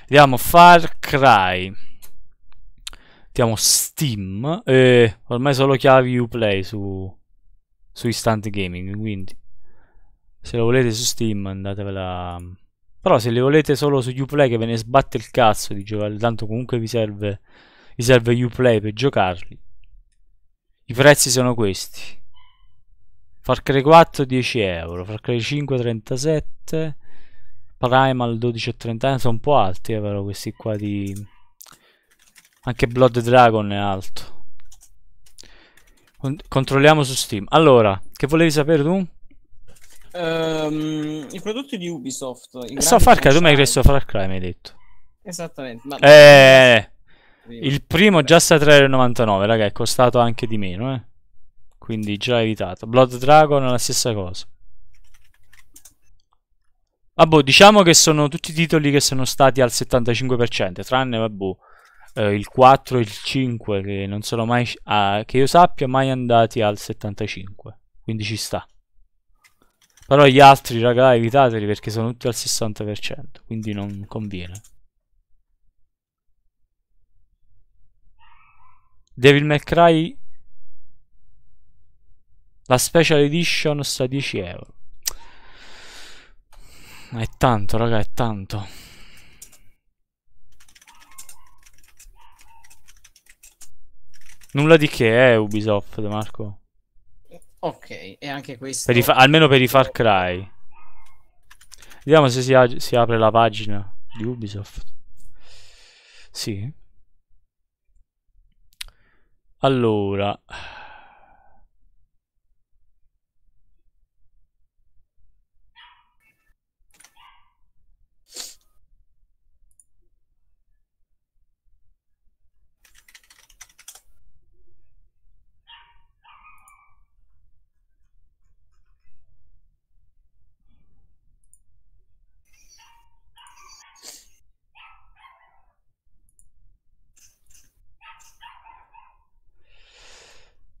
Vediamo Far Cry mettiamo Steam e eh, ormai solo chiavi Uplay su, su Instant Gaming, quindi se lo volete su Steam andatevela... Però se le volete solo su Uplay che ve ne sbatte il cazzo di giocare, tanto comunque vi serve, vi serve Uplay per giocarli. I prezzi sono questi. Far Cry 4 10 euro, Far Cry 5 37, Primal 12,30, sono un po' alti eh, però questi qua di anche Blood Dragon è alto. Controlliamo su Steam. Allora, che volevi sapere tu? Um, I prodotti di Ubisoft. So Far Cry, tu mi hai chiesto Far Cry, mi hai detto. Esattamente. Ma... Eh, il primo già sta 3,99, raga, è costato anche di meno, eh. Quindi già evitato. Blood Dragon è la stessa cosa. Vabbè, diciamo che sono tutti titoli che sono stati al 75%, tranne, vabbè eh, il 4 e il 5 che non sono mai, ah, che io sappia, mai andati al 75. Quindi ci sta. Però gli altri, raga, evitateli perché sono tutti al 60%, quindi non conviene. Devil May Cry la special edition sta 10 euro. ma È tanto, raga, è tanto. Nulla di che è eh, Ubisoft, Marco. Ok, e anche questo... Per almeno per i Far Cry. Vediamo se si, si apre la pagina di Ubisoft. Sì. Allora...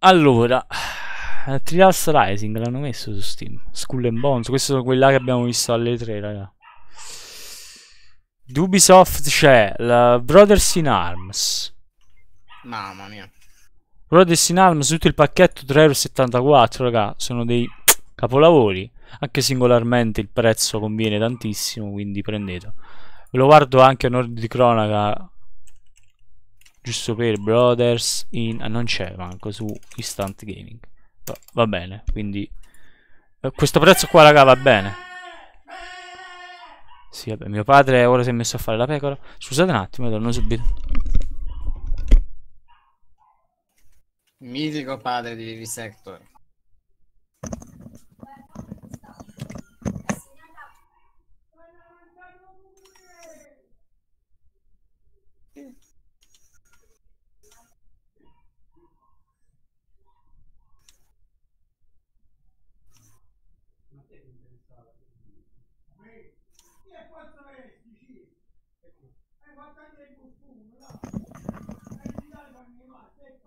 Allora, Trials Rising l'hanno messo su Steam. Skull and Bones, queste sono quelle che abbiamo visto alle 3, raga. Ubisoft c'è la Brothers in Arms. Mamma mia. Brothers in Arms, tutto il pacchetto 3,74€, raga, sono dei capolavori. Anche singolarmente il prezzo conviene tantissimo, quindi prendetelo. lo guardo anche a Nord di cronaca giusto per Brothers in... Ah, non c'è manco su Instant Gaming. Va, va bene, quindi... Eh, questo prezzo qua, raga, va bene. Sì, vabbè, mio padre ora si è messo a fare la pecora. Scusate un attimo, torno subito. Mitico padre di Vivisector.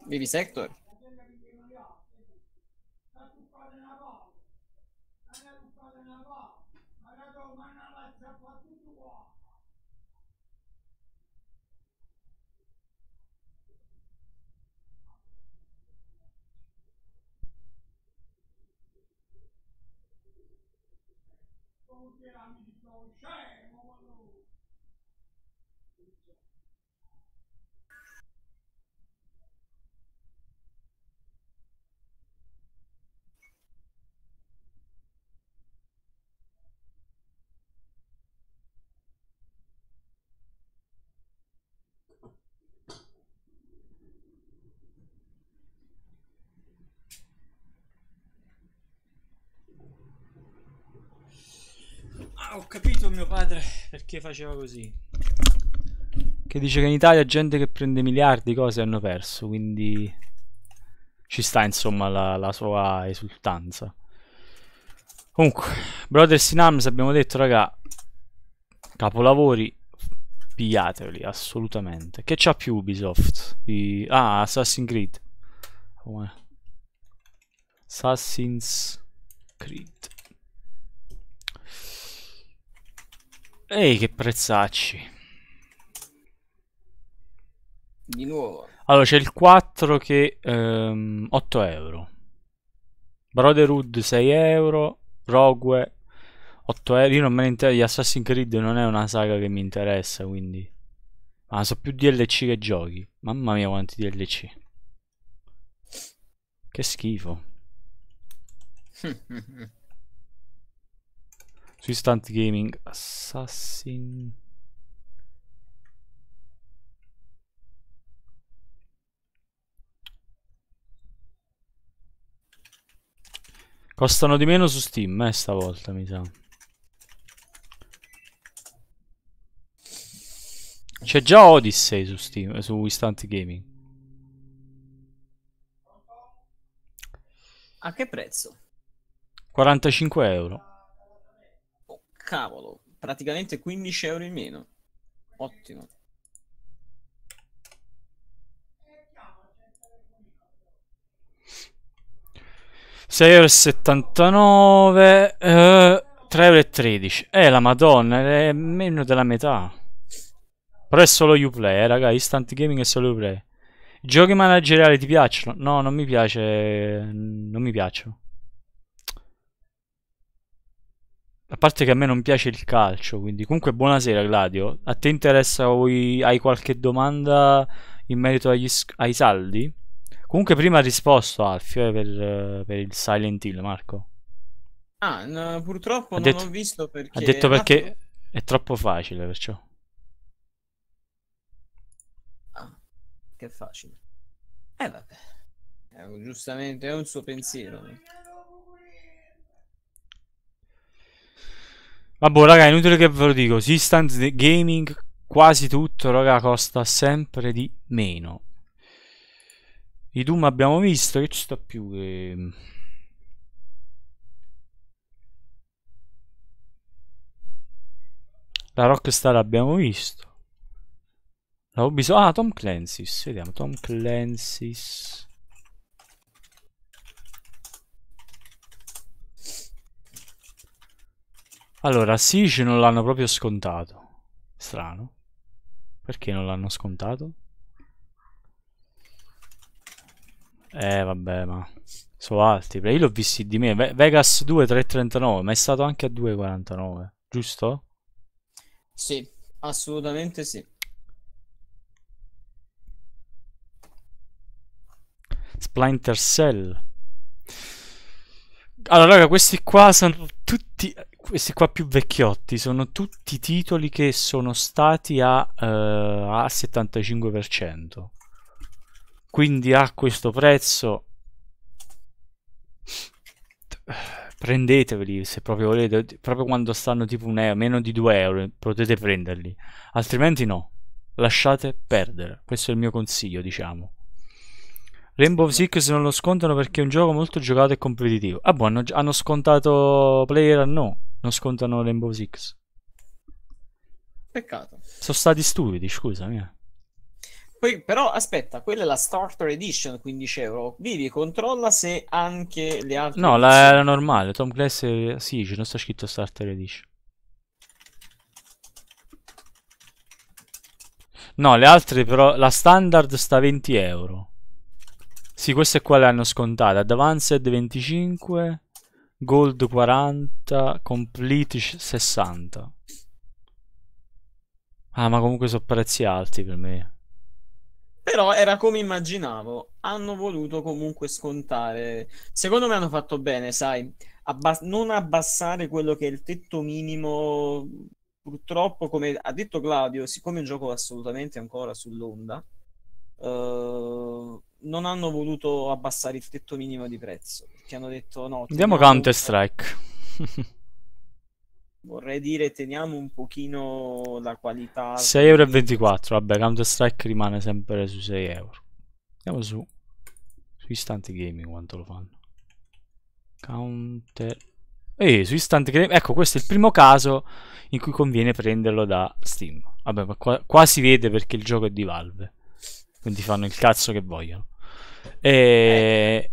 Vivisektor? Don't get on me, don't shine. ho capito mio padre perché faceva così. Che dice che in Italia gente che prende miliardi cose hanno perso, quindi ci sta insomma la, la sua esultanza. Comunque, Brothers in Arms abbiamo detto, raga, capolavori, pigliateli, assolutamente. Che c'ha più Ubisoft? Di... Ah, Assassin's Creed. Assassin's Creed. Ehi, che prezzacci. Di nuovo. Allora, c'è il 4 che... Ehm, 8 euro. Brotherhood 6 euro. Rogue 8 euro. Io non me ne interessa. Gli Assassin's Creed non è una saga che mi interessa, quindi... Ma sono più DLC che giochi. Mamma mia quanti DLC. Che schifo. [laughs] su Instant Gaming Assassin Costano di meno su Steam, eh, stavolta, mi sa. C'è già Odyssey su Steam, eh, su Instant Gaming. A che prezzo? 45 euro. Cavolo, praticamente 15 euro in meno. Ottimo. euro 79 eh, 3,13 euro. Eh, la madonna, è meno della metà. Però è solo Uplay, eh, raga, Instant Gaming è solo Uplay. Giochi manageriali ti piacciono? No, non mi piace... Non mi piacciono. A parte che a me non piace il calcio, quindi comunque buonasera Gladio. A te interessa o hai qualche domanda in merito agli, ai saldi? Comunque prima ha risposto Alfio eh, per, per, il Silent Hill, Marco. Ah, no, purtroppo ha non detto, l'ho visto perché... Ha detto perché Attimo. è troppo facile, perciò. Ah, che facile. Eh vabbè, eh, giustamente è un suo pensiero. Vabbè, boh, raga, è inutile che ve lo dico. Sistance Gaming, quasi tutto, raga, costa sempre di meno. I Doom abbiamo visto, che ci sta più che... La Rockstar l'abbiamo visto. La Ubisoft... Ah, Tom Clancy's. Vediamo, Tom Clancy's. Allora, Siege non l'hanno proprio scontato. Strano. Perché non l'hanno scontato? Eh, vabbè, ma... Sono alti. Io l'ho visti di me. Vegas 2, 3,39, ma è stato anche a 2,49, giusto? Sì, assolutamente sì. Splinter Cell. Allora, raga, questi qua sono tutti questi qua più vecchiotti sono tutti titoli che sono stati a, eh, a 75%. Quindi a questo prezzo prendeteveli se proprio volete, proprio quando stanno tipo un euro, meno di 2 euro, potete prenderli, altrimenti no, lasciate perdere, questo è il mio consiglio diciamo. Rainbow Six non lo scontano perché è un gioco molto giocato e competitivo. Ah boh, hanno, hanno scontato Player No non scontano Rainbow Six. Peccato. Sono stati stupidi, scusami. Eh. Poi, però aspetta, quella è la Starter Edition, 15 euro. Vivi, controlla se anche le altre... No, la, la normale, Tom Clancy, sì, non sta scritto Starter Edition. No, le altre però, la standard sta a 20 euro. Sì, queste qua le hanno scontate. Advanced 25. Gold 40, Complete 60. Ah, ma comunque sono prezzi alti per me. Però era come immaginavo. Hanno voluto comunque scontare. Secondo me hanno fatto bene, sai. Abbas- non abbassare quello che è il tetto minimo. Purtroppo, come ha detto Claudio, siccome il gioco è assolutamente ancora sull'onda, uh, non hanno voluto abbassare il tetto minimo di prezzo perché hanno detto no andiamo Counter Strike vorrei dire teniamo un pochino la qualità 6,24 euro vabbè Counter Strike rimane sempre su 6 euro andiamo su su Instant Gaming quanto lo fanno Counter e eh, su Instant Gaming ecco questo è il primo caso in cui conviene prenderlo da Steam vabbè ma qua, qua si vede perché il gioco è di Valve quindi fanno il cazzo che vogliono e... Eh.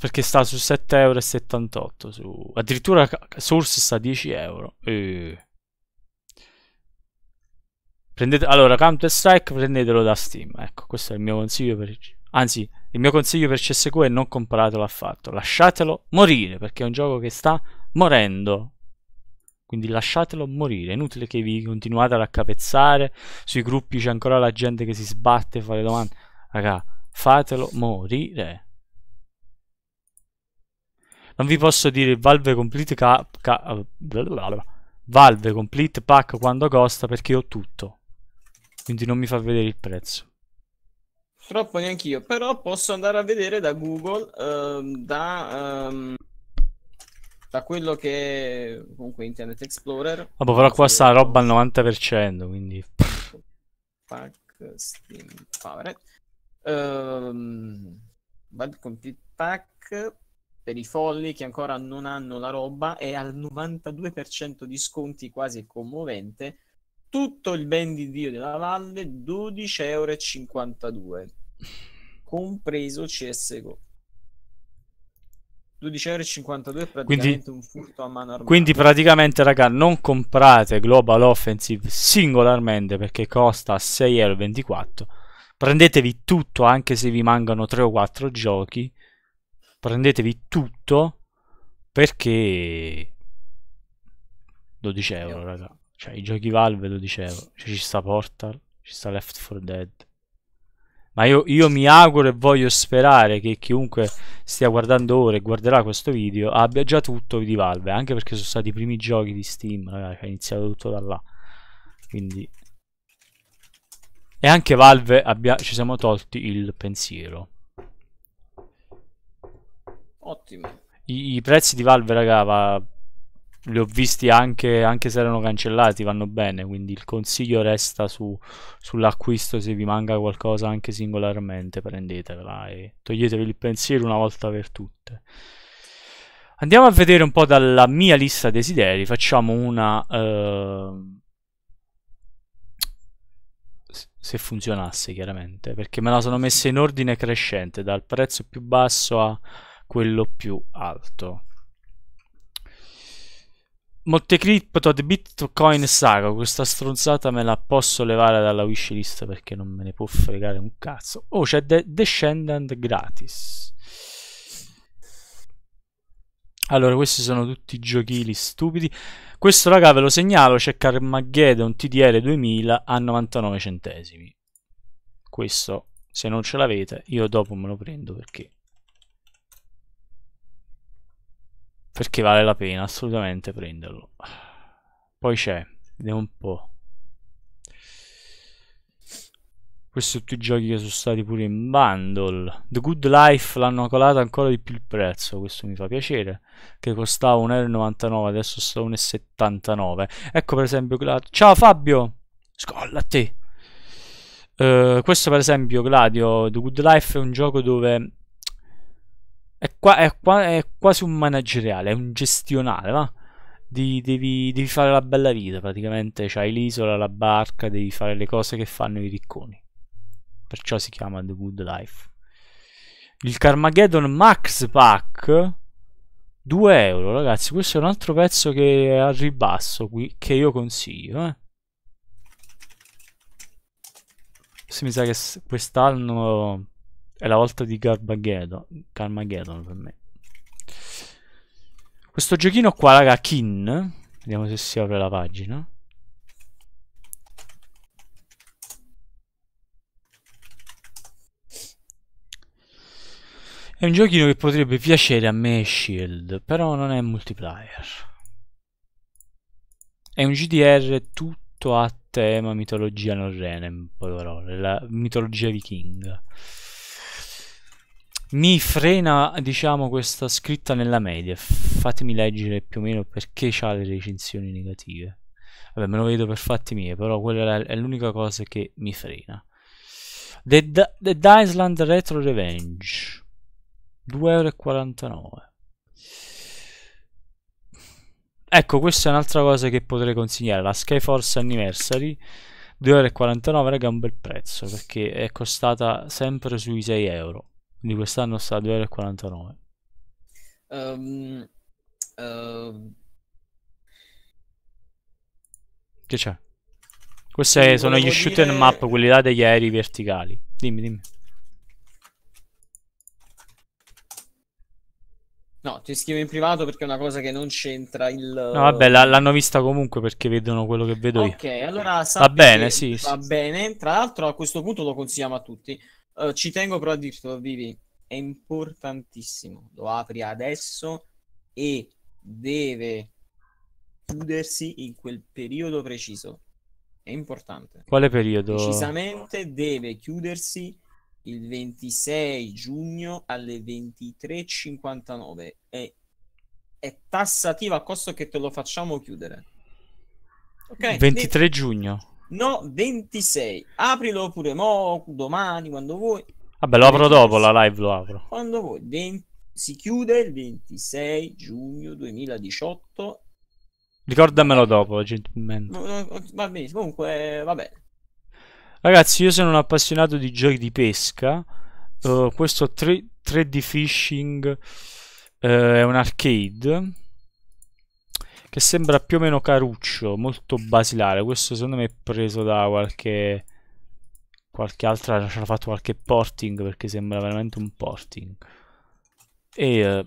Perché sta su 7,78€. Su... Addirittura Source sta a 10€. E... Eh. Prendete... Allora, Counter Strike prendetelo da Steam. Ecco, questo è il mio consiglio per... Anzi, il mio consiglio per CSQ è non compratelo affatto. Lasciatelo morire, perché è un gioco che sta morendo. Quindi lasciatelo morire, è inutile che vi continuate a raccapezzare, sui gruppi c'è ancora la gente che si sbatte a fare domande. Raga, Fatelo morire. Non vi posso dire Valve Complete, ca, ca, Valve Complete Pack quando costa perché ho tutto. Quindi non mi fa vedere il prezzo. Purtroppo neanch'io, però posso andare a vedere da Google, ehm, da, ehm, da, quello che è, comunque Internet Explorer. Vabbè, però qua sta roba al 90%, quindi... Pack Steam Power. Ehm, Bad Complete Pack per i folli che ancora non hanno la roba è al 92% di sconti, quasi commovente. Tutto il ben di Dio della Valle 12,52 euro, compreso CSGO. 12,52 euro è quindi, un furto a mano armata. Quindi praticamente, raga, non comprate Global Offensive singolarmente perché costa 6,24 euro prendetevi tutto anche se vi mancano 3 o 4 giochi prendetevi tutto perché 12 euro raga cioè i giochi Valve 12 euro cioè, ci sta Portal ci sta Left 4 Dead ma io, io, mi auguro e voglio sperare che chiunque stia guardando ora e guarderà questo video abbia già tutto di Valve anche perché sono stati i primi giochi di Steam ragazzi, ha iniziato tutto da là quindi e anche Valve abbia... ci siamo tolti il pensiero. Ottimo. I, i prezzi di Valve, raga, va... li ho visti anche, anche, se erano cancellati, vanno bene. Quindi il consiglio resta su, sull'acquisto. Se vi manca qualcosa anche singolarmente, prendetela e toglietevi il pensiero una volta per tutte. Andiamo a vedere un po' dalla mia lista desideri, facciamo una, uh, se funzionasse chiaramente, perché me la sono messa in ordine crescente, dal prezzo più basso a quello più alto. Molte cripto di Bitcoin Saga, questa stronzata me la posso levare dalla wishlist perché non me ne può fregare un cazzo. Oh, c'è De Descendant gratis. Allora, questi sono tutti giochili stupidi. Questo, raga, ve lo segnalo, c'è Carmageddon TDL 2000 a 99 centesimi. Questo, se non ce l'avete, io dopo me lo prendo perché... Perché vale la pena assolutamente prenderlo. Poi c'è, vediamo un po'. Questi sono tutti i giochi che sono stati pure in bundle. The Good Life l'hanno colata ancora di più il prezzo, questo mi fa piacere. Che costava 1,99€, adesso sta 1,79€. Ecco per esempio... Gladio. Ciao Fabio! Scolla a te! Uh, questo per esempio, Gladio, The Good Life è un gioco dove... È, qua, è, qua, è quasi un manageriale, è un gestionale, va? Devi, devi, fare la bella vita praticamente. C'hai l'isola, la barca, devi fare le cose che fanno i ricconi. Perciò si chiama The Good Life. Il Carmageddon Max Pack 2 euro, ragazzi. Questo è un altro pezzo che è al ribasso qui, che io consiglio. Eh. Questo mi sa che quest'anno è la volta di Carmageddon, Carmageddon per me. Questo giochino qua, raga, Kin. Vediamo se si apre la pagina. È un giochino che potrebbe piacere a me Shield, però non è multiplayer. È un GDR tutto a tema mitologia norrena, in poche parole, la mitologia vichinga. Mi frena, diciamo, questa scritta nella media. Fatemi leggere più o meno perché c'ha le recensioni negative. Vabbè, me lo vedo per fatti miei, però quella è l'unica cosa che mi frena. The, D The Island Retro Revenge. 2,49€. Ecco, questa è un'altra cosa che potrei consigliare, la Skyforce Anniversary. 2,49€, euro, raga, è un bel prezzo perché è costata sempre sui 6€, Quindi quest'anno sta a 2,49 Um, uh... Che c'è? Questi sono gli dire... shoot and map, quelli là degli aerei verticali. Dimmi, dimmi. No, ti scrivo in privato perché è una cosa che non c'entra il... No, vabbè, l'hanno vista comunque perché vedono quello che vedo io. Ok, allora va bene, sì, va sì. bene. Tra l'altro a questo punto lo consigliamo a tutti. Uh, ci tengo però a dirtelo, Vivi, è importantissimo. Lo apri adesso e deve chiudersi in quel periodo preciso. È importante. Quale periodo? Precisamente deve chiudersi il 26 giugno alle 23.59 e è tassativa a costo che te lo facciamo chiudere. Ok. 23 20... giugno. No, 26. Aprilo pure mo, domani, quando vuoi. Vabbè, lo apro dopo la live, lo apro. Quando vuoi. 20... Si chiude il 26 giugno 2018. Ricordamelo dopo, gentilmente. Va bene, comunque, vabbè. Ragazzi, io sono un appassionato di giochi di pesca. Uh, questo 3, d Fishing uh, è un arcade che sembra più o meno caruccio, molto basilare. Questo secondo me è preso da qualche qualche altra ci ha fatto qualche porting perché sembra veramente un porting. E uh,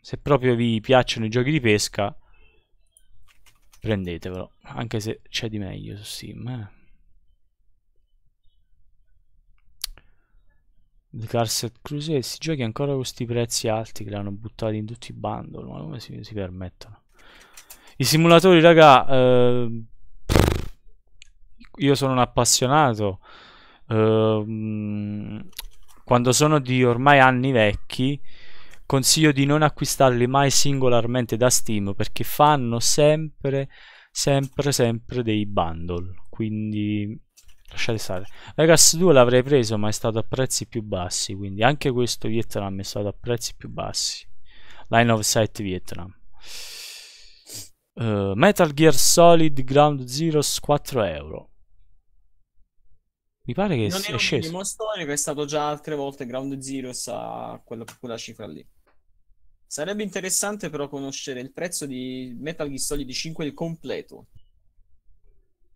se proprio vi piacciono i giochi di pesca prendetevelo, anche se c'è di meglio su Steam, eh. The Carset Cruise si giochi ancora con questi prezzi alti che le hanno buttati in tutti i bundle, ma come si, si permettono? I simulatori, raga, eh, io sono un appassionato. Eh, quando sono di ormai anni vecchi, consiglio di non acquistarli mai singolarmente da Steam perché fanno sempre, sempre, sempre dei bundle. Quindi Lasciate stare. La 2 l'avrei preso ma è stato a prezzi più bassi, quindi anche questo Vietnam è stato a prezzi più bassi. Line of Sight Vietnam. Uh, Metal Gear Solid Ground Zeroes 4 euro. Mi pare che non è, è sceso. Non storico, è stato già altre volte Ground Zeroes a quella, quella cifra lì. Sarebbe interessante però conoscere il prezzo di Metal Gear Solid 5 il completo.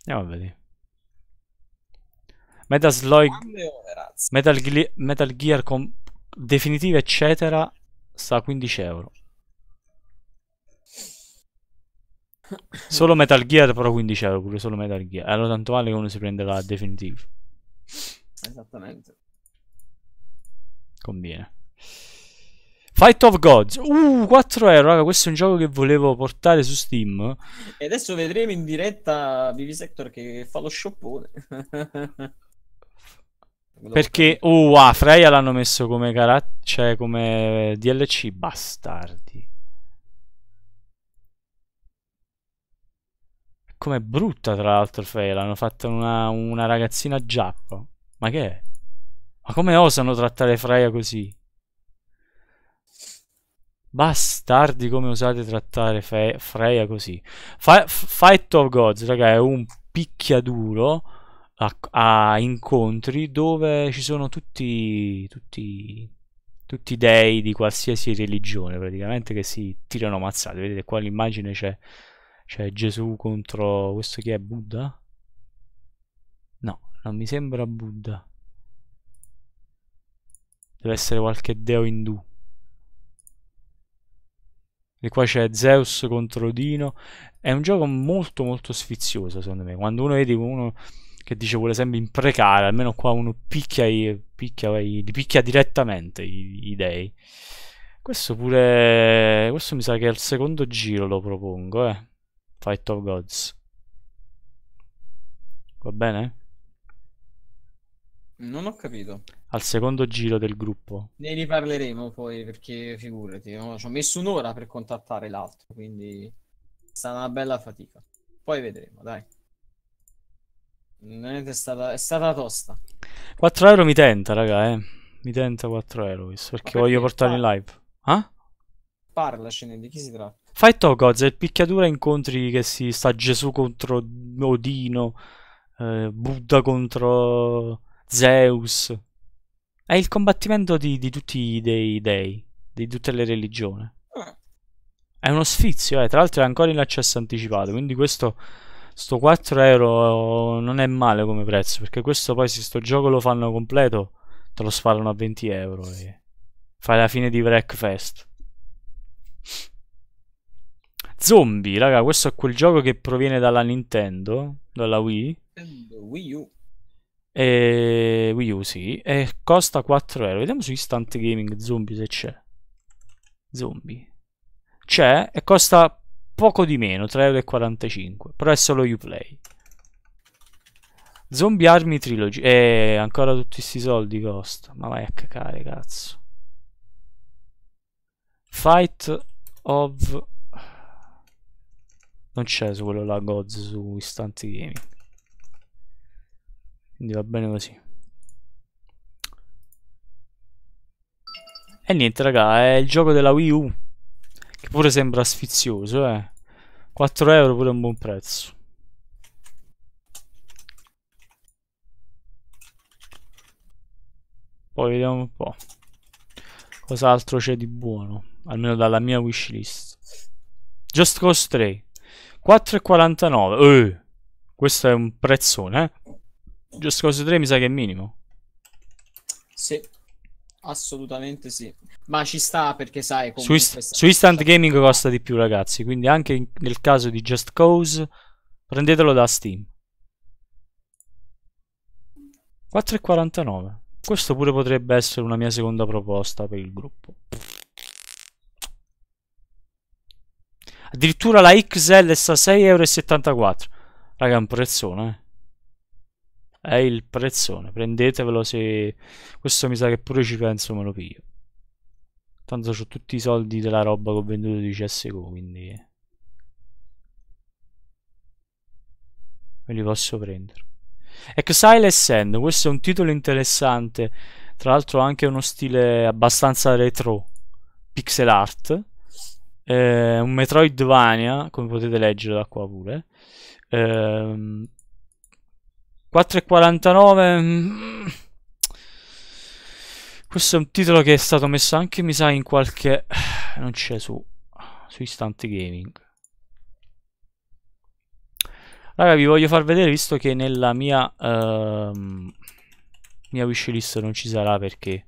Andiamo a vedere. Metal Slug, Metal, Ge Metal Gear con definitiva eccetera sta a 15 euro. Solo Metal Gear però 15 euro, pure solo Metal Gear. Allora tanto male che uno si prende la definitiva. Esattamente. Conviene. Fight of Gods. Uh, 4 euro, raga, questo è un gioco che volevo portare su Steam. E adesso vedremo in diretta Vivisector che fa lo scioppone. [laughs] Perché, oh, uh, ah, Freya l'hanno messo come carattere, cioè come DLC, bastardi. Com'è brutta, tra l'altro, Freya, l'hanno fatta una, una ragazzina giappa. Ma che è? Ma come osano trattare Freya così? Bastardi come osate trattare Fe Freya così. Fa Fight of Gods, raga, è un picchiaduro a, a incontri dove ci sono tutti, tutti, tutti i dei di qualsiasi religione praticamente che si tirano mazzate. Vedete qua l'immagine c'è, c'è Gesù contro questo chi è Buddha? No, non mi sembra Buddha. Deve essere qualche deo indù. E qua c'è Zeus contro Dino. È un gioco molto molto sfizioso secondo me. Quando uno vede uno che dice vuole sempre imprecare, almeno qua uno picchia, picchia, li picchia direttamente i, i dei. Questo pure... questo mi sa che al secondo giro lo propongo, eh. Fight of Gods. Va bene? Non ho capito. Al secondo giro del gruppo. Ne riparleremo poi perché figurati, no? ci ho messo un'ora per contattare l'altro, quindi sarà una bella fatica. Poi vedremo, dai. È stata, è stata tosta. 4 euro mi tenta, raga, eh. Mi tenta 4 euro, perché, perché voglio portare in live. Ah? Parlacene, di chi si tratta? Fight of Gods è il picchiatura incontri che si sta Gesù contro Odino, eh, Buddha contro Zeus. È il combattimento di, di tutti dei dei, di tutte le religioni. Eh. È uno sfizio, eh. tra l'altro è ancora in accesso anticipato, quindi questo sto 4 euro non è male come prezzo perché questo poi se sto gioco lo fanno completo te lo sparano a 20 euro e fai la fine di breakfast Zombie raga questo è quel gioco che proviene dalla Nintendo dalla Wii Wii U e Wii U sì e costa 4 euro vediamo su Instant Gaming Zombie se c'è Zombie c'è e costa poco di meno, 3,45€, però è solo Uplay. Zombie Army Trilogy, eh, ancora tutti questi soldi costa, ma vai a cacare, cazzo. Fight of... Non c'è su quello là Gods su Istanti Gaming. Quindi va bene così. E niente raga, è il gioco della Wii U. Che pure sembra sfizioso, eh. 4 euro pure è un buon prezzo. Poi vediamo un po'. Cos'altro c'è di buono. Almeno dalla mia wishlist. Just Cause 3. 4,49. Eh, questo è un prezzone, eh. Just Cause 3 mi sa che è minimo. Sì. Assolutamente sì. Ma ci sta perché sai su, ist- su, Instant Gaming costa di più, ragazzi. Quindi anche in- nel caso di Just Cause, prendetelo da Steam. 4,49. Questo pure potrebbe essere una mia seconda proposta per il gruppo. Addirittura la XL sta a 6,74€. Raga, è un prezzone, eh è il prezzone prendetevelo se questo mi sa che pure ci penso me lo piglio tanto ho tutti i soldi della roba che ho venduto di CSGO quindi eh. me li posso prendere Exile Ascend questo è un titolo interessante tra l'altro anche uno stile abbastanza retro pixel art eh, un Metroidvania come potete leggere da qua pure eh, 4,49. Mm. Questo è un titolo che è stato messo anche, mi sa, in qualche... Eh, non c'è su... su Instant Gaming. Raga, vi voglio far vedere, visto che nella mia... Uh, mia wishlist non ci sarà perché...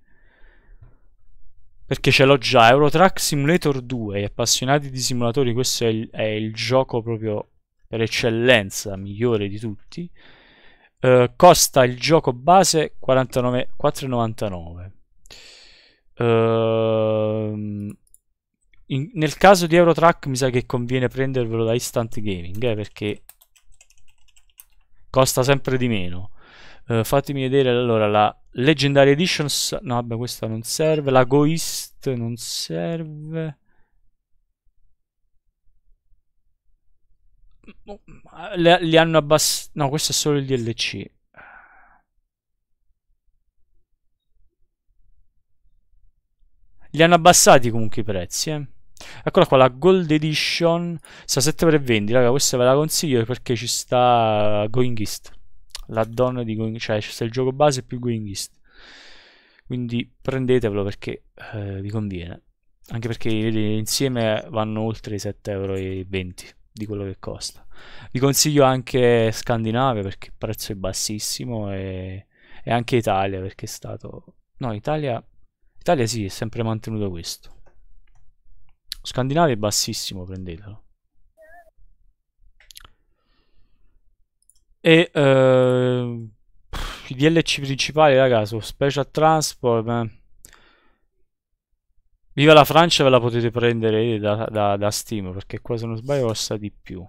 Perché ce l'ho già, Eurotrack Simulator 2, appassionati di simulatori, questo è il, è il gioco proprio per eccellenza, migliore di tutti. Eh, costa il gioco base 49, 4,99. Uh, in, nel caso di Eurotrack mi sa che conviene prendervelo da Instant Gaming eh, perché costa sempre di meno. Uh, fatemi vedere allora la Legendary Edition. No, vabbè, questa non serve. La Goist non serve. Mm, mm, mm, li, li hanno abbassato. No, questo è solo il DLC. Li hanno abbassati comunque i prezzi, eh. Eccola qua, la Gold Edition sta 7 per 20, raga, questa ve la consiglio perché ci sta Going East. donna di Going cioè ci sta il gioco base più Going East. Quindi prendetevelo perché eh, vi conviene. Anche perché insieme vanno oltre i 7,20 euro di quello che costa. Vi consiglio anche Scandinavia perché il prezzo è bassissimo e, e anche Italia perché è stato... No, Italia... Italia sì, è sempre mantenuto questo. Scandinavia è bassissimo, prendetelo. E uh, eh, i DLC principali, raga, sono Special Transport. Eh Viva la Francia ve la potete prendere da, da, da Steam, perché qua se non sbaglio costa di più.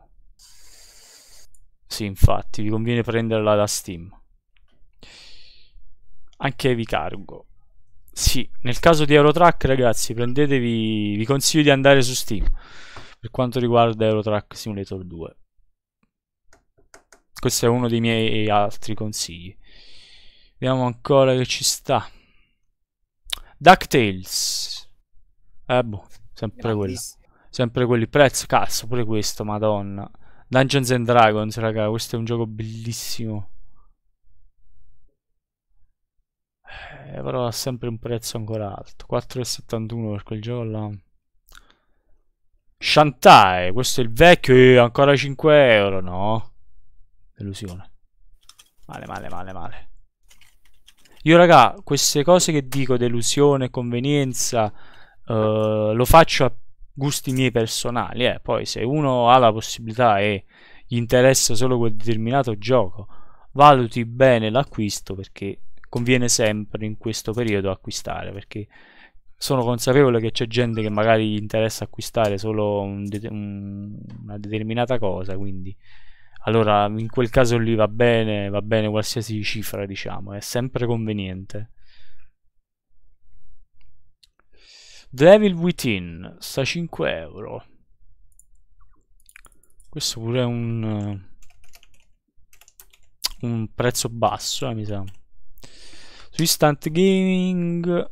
Sì, infatti, vi conviene prenderla da Steam. Anche vi cargo. Sì, nel caso di Eurotrack, ragazzi, prendetevi... Vi consiglio di andare su Steam, per quanto riguarda Eurotrack Simulator 2. Questo è uno dei miei altri consigli. Vediamo ancora che ci sta. DuckTales eh boh, sempre quelli. Sempre quelli. Prezzo, cazzo, pure questo, madonna. Dungeons and Dragons, raga, questo è un gioco bellissimo. Eh, però ha sempre un prezzo ancora alto. 4,71 per quel gioco là. Shantai, questo è il vecchio, eh, ancora 5 euro, no? Delusione. Male, male, male, male. Io raga, queste cose che dico, delusione, convenienza eh, lo faccio a gusti miei personali, eh. poi se uno ha la possibilità e gli interessa solo quel determinato gioco, valuti bene l'acquisto perché conviene sempre in questo periodo acquistare, perché sono consapevole che c'è gente che magari gli interessa acquistare solo un de un, una determinata cosa, quindi allora in quel caso lì va bene, va bene qualsiasi cifra, diciamo, è sempre conveniente. Devil Within sta 5 euro questo pure è un eh, un prezzo basso eh, mi sa su Instant Gaming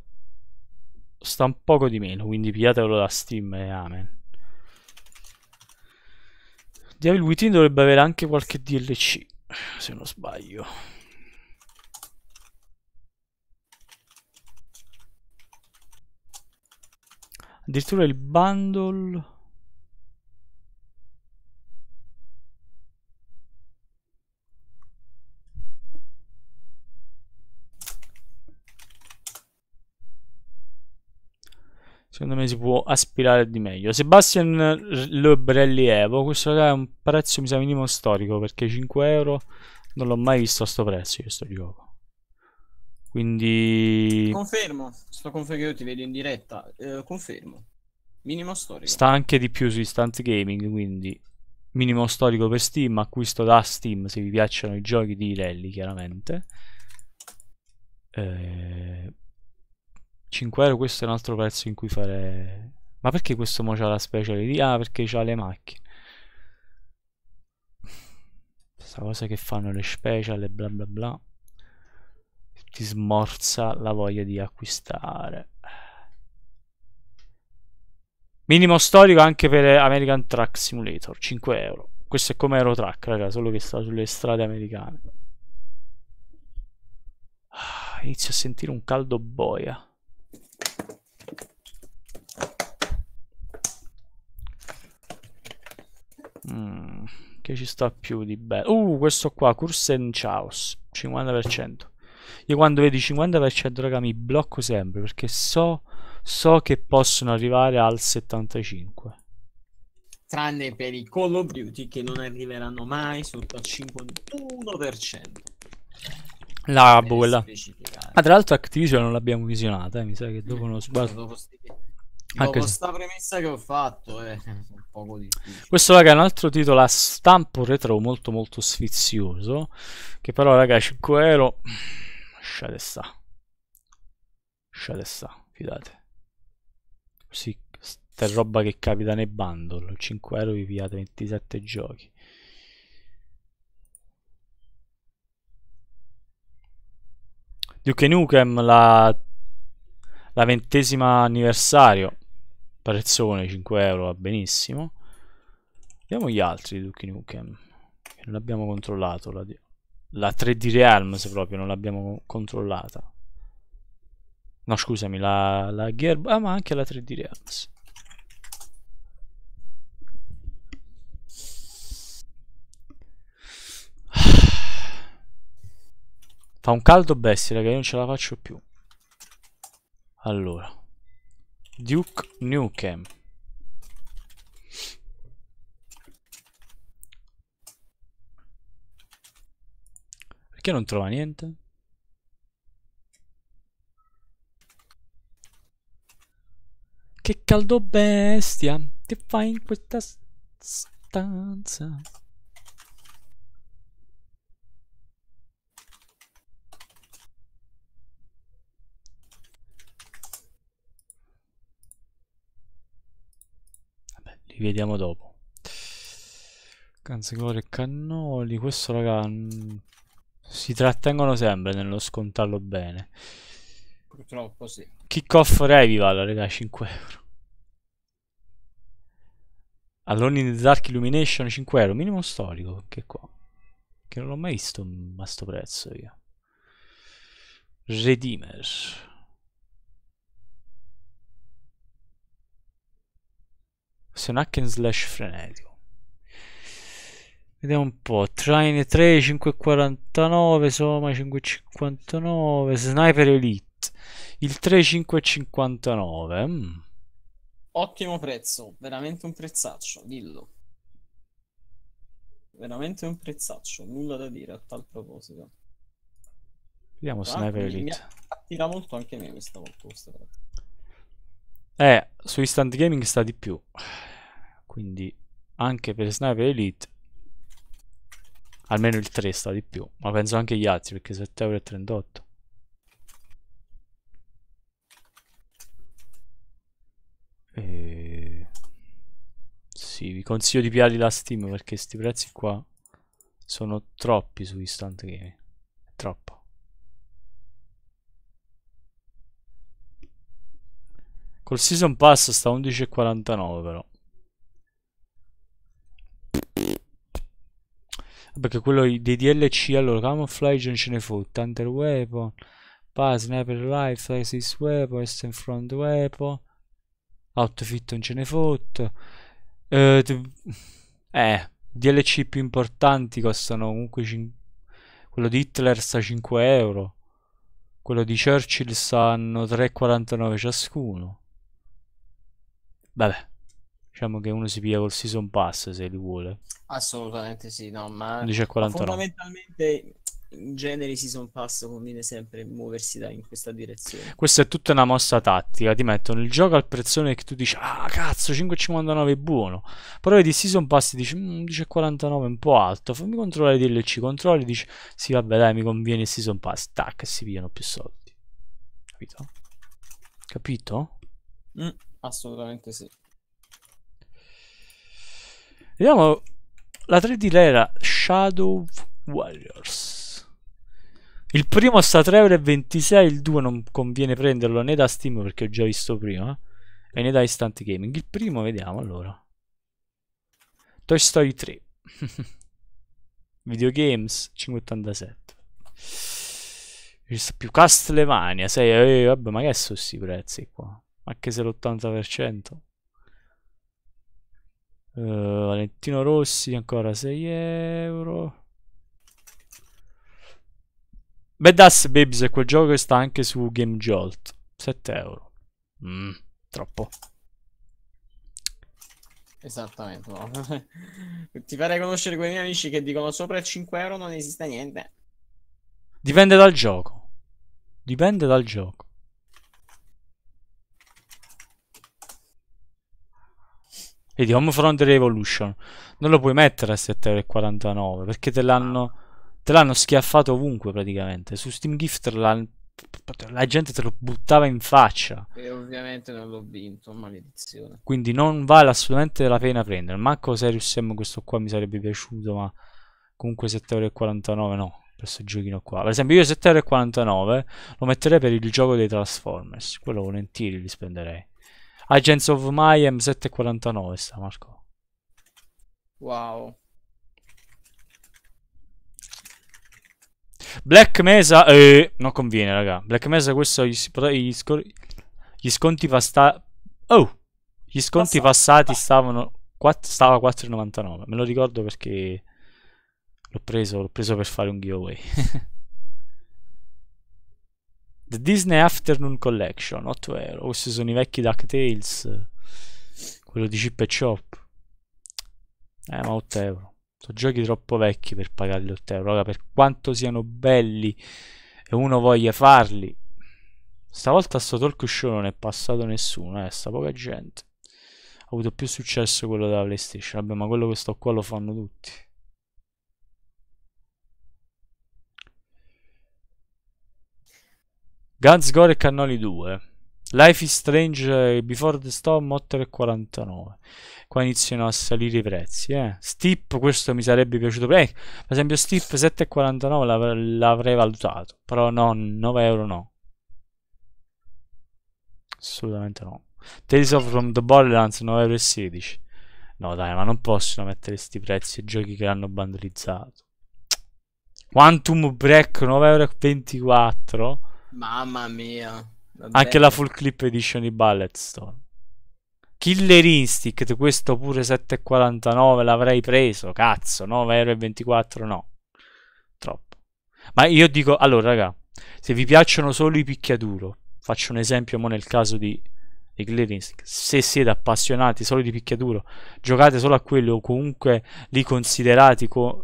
sta un poco di meno quindi pigliatelo da Steam e eh, amen Devil Within dovrebbe avere anche qualche DLC se non sbaglio addirittura il bundle Secondo me si può aspirare di meglio. Sebastian Le Brellievo, questo è un prezzo mi sa minimo storico perché 5 euro non l'ho mai visto a sto prezzo questo gioco. Quindi... Confermo, sto confermando, io ti vedo in diretta, eh, confermo. Minimo storico. Sta anche di più su Instant Gaming, quindi minimo storico per Steam, acquisto da Steam se vi piacciono i giochi di rally, chiaramente. Eh... 5 euro, questo è un altro prezzo in cui fare... Ma perché questo mo c'ha la speciality? Ah, perché c'ha le macchine. Questa cosa che fanno le special e bla bla bla ti smorza la voglia di acquistare. Minimo storico anche per American Truck Simulator, 5 euro. Questo è come Eurotrack, raga, solo che sta sulle strade americane. Ah, inizio a sentire un caldo boia. Mm, che ci sta più di bello? Uh, questo qua, Cursen Chaos, 50%. Io quando vedo il 50% raga mi blocco sempre perché so, so che possono arrivare al 75. Tranne per i Call of Duty che non arriveranno mai sotto al 51%. La boh, quella. Ma ah, tra l'altro Activision non l'abbiamo visionata, eh. mi sa che dopo mm, uno sbaglio. Dopo, ah, dopo questa premessa che ho fatto eh, [laughs] è un poco difficile. Questo raga è un altro titolo a stampo retro molto molto sfizioso, che però raga 5 euro Sciate sta. Sciate sta, fidate. Così, sta roba che capita nei bundle. 5 euro vi pigliate 27 giochi. Duke Nukem la, la ventesima anniversario prezzone 5 euro va benissimo vediamo gli altri di Duke Nukem non abbiamo controllato la, Di- la 3D Realms proprio non l'abbiamo controllata. No, scusami, la, la Gearbox, ah, ma anche la 3D Realms. [sighs] Fa un caldo bestia, raga, io non ce la faccio più. Allora. Duke Newcamp. Perché non trova niente? Che caldo bestia Che fai in questa stanza? Vabbè, li vediamo dopo. Canzigore e cannoli, questo raga mm, si trattengono sempre nello scontarlo bene. Purtroppo sì. Kickoff Revival, raga, 5 euro. Alloni in the Dark Illumination 5 euro, minimo storico, che qua. Che non l'ho mai visto a sto prezzo io. Redeemer. Se un hack and slash frenetico. Vediamo un po'. Train 3, 5,49, Soma 5,59, Sniper Elite. Il 3, 5,59. Mm. Ottimo prezzo, veramente un prezzaccio, dillo. Veramente un prezzaccio, nulla da dire a tal proposito. Vediamo Tra ah, Sniper Elite. attira molto anche me questa volta. Questa volta. Eh, su Instant Gaming sta di più. Quindi anche per Sniper Elite Almeno il 3 sta di più, ma penso anche gli altri perché 7,38€. E... Sì, vi consiglio di pigliare la Steam perché questi prezzi qua sono troppi su Instant Game. È troppo. Col Season Pass sta 11,49 però. Perché quello dei DLC, allora, camouflage non ce ne fu. Thunder Weapon, Pass, Sniper Life Axis Weapon, Western Front Weapon, Outfit non ce ne fu. Eh, eh, DLC più importanti costano comunque... Cin- quello di Hitler sta 5 euro. Quello di Churchill stanno 3,49 ciascuno. Vabbè diciamo che uno si piglia col season pass se li vuole. Assolutamente sì, no, ma, ma fondamentalmente in genere i season pass conviene sempre muoversi da, in questa direzione. Questa è tutta una mossa tattica, ti mettono il gioco al prezzone che tu dici "Ah, cazzo, 5.59 è buono". Però vedi season pass dici "10.49 mm, è un po' alto, fammi controllare i DLC, controlli dici "Sì, vabbè, dai, mi conviene il season pass". Tac, si pigliano più soldi. Capito? Capito? Mm, assolutamente sì. Vediamo la 3D era Shadow Warriors. Il primo sta 3 ore il 2 non conviene prenderlo né da Steam perché ho già visto prima eh, e né da Instant Gaming. Il primo vediamo allora. Toy Story 3. [laughs] Videogames 587. Più Castlevania 6, eh, vabbè, ma che sono questi prezzi qua? Anche se l'80%. Uh, Valentino Rossi ancora 6 euro. Badass Babies è quel gioco che sta anche su Game Jolt. 7 euro. Mm, troppo. Esattamente. No. [laughs] Ti farei conoscere quei miei amici che dicono sopra 5 euro non esiste niente. Dipende dal gioco. Dipende dal gioco. Vedi, Homefront Revolution. Non lo puoi mettere a 7,49 perché te l'hanno... Te l'hanno schiaffato ovunque praticamente. Su Steam Gift la gente te lo buttava in faccia. E ovviamente non l'ho vinto, maledizione. Quindi non vale assolutamente la pena prendere. Manco Serious Sam questo qua mi sarebbe piaciuto, ma comunque 7,49 no, questo giochino qua. Per esempio io 7,49 lo metterei per il gioco dei Transformers, quello volentieri li spenderei. Agents of My M749 sta Marco. Wow. Black Mesa, eh, non conviene raga. Black Mesa questo gli, gli, gli sconti passati... Oh! Gli sconti passati stavano... Stava 4,99. Me lo ricordo perché l'ho preso, l'ho preso per fare un giveaway. [laughs] The Disney Afternoon Collection, 8 euro. Questi sono i vecchi DuckTales, quello di Chip e Chop. Eh, ma 8 euro. Sono giochi troppo vecchi per pagarli 8 euro. Raga, per quanto siano belli e uno voglia farli, stavolta a sto talk show non è passato nessuno, eh, sta poca gente. Ha avuto più successo quello della PlayStation. Vabbè, ma quello che sto qua lo fanno tutti. Guns, Gore e Cannoli 2. Life is Strange Before the Storm 8,49. Qua iniziano a salire i prezzi. Eh. Steep, questo mi sarebbe piaciuto. Eh, per esempio, Steep 7,49 l'av- l'avrei valutato. Però no, 9 euro no. Assolutamente no. Tales of From the Borderlands 9,16 No dai, ma non possono mettere questi prezzi ai giochi che hanno bandolizzato Quantum Break 9,24 Mamma mia. Vabbè. Anche la full clip edition di Balletstone. Killer Instinct, questo pure 7,49 l'avrei preso, cazzo, 9,24€ no. Troppo. Ma io dico, allora raga, se vi piacciono solo i picchiaduro, faccio un esempio mo nel caso di i clearing se siete appassionati solo di picchiaduro giocate solo a quello o comunque li, co,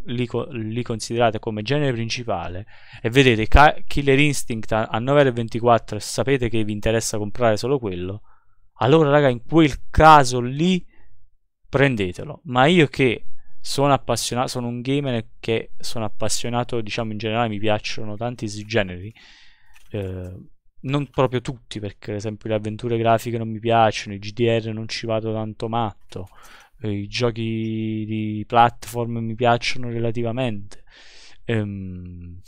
li, co, li considerate come genere principale e vedete Killer Instinct a 9,24 e sapete che vi interessa comprare solo quello allora raga in quel caso lì prendetelo ma io che sono appassionato sono un gamer che sono appassionato diciamo in generale mi piacciono tanti generi eh, non proprio tutti, perché ad esempio le avventure grafiche non mi piacciono, i GDR non ci vado tanto matto, eh, i giochi di platform mi piacciono relativamente. Ehm,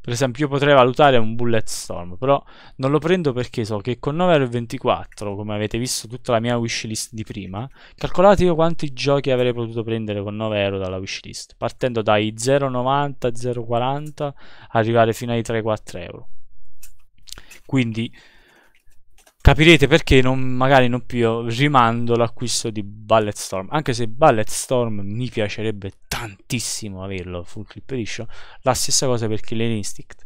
per esempio, io potrei valutare un Bullet Storm, però non lo prendo perché so che con 9,24€, come avete visto tutta la mia wishlist di prima, calcolate io quanti giochi avrei potuto prendere con 9€ dalla wishlist, partendo dai 0,90, 0,40, arrivare fino ai 3-4€ quindi capirete perché non, magari non più rimando l'acquisto di Ballet anche se Ballet mi piacerebbe tantissimo averlo full clip edition la stessa cosa per Killer Instinct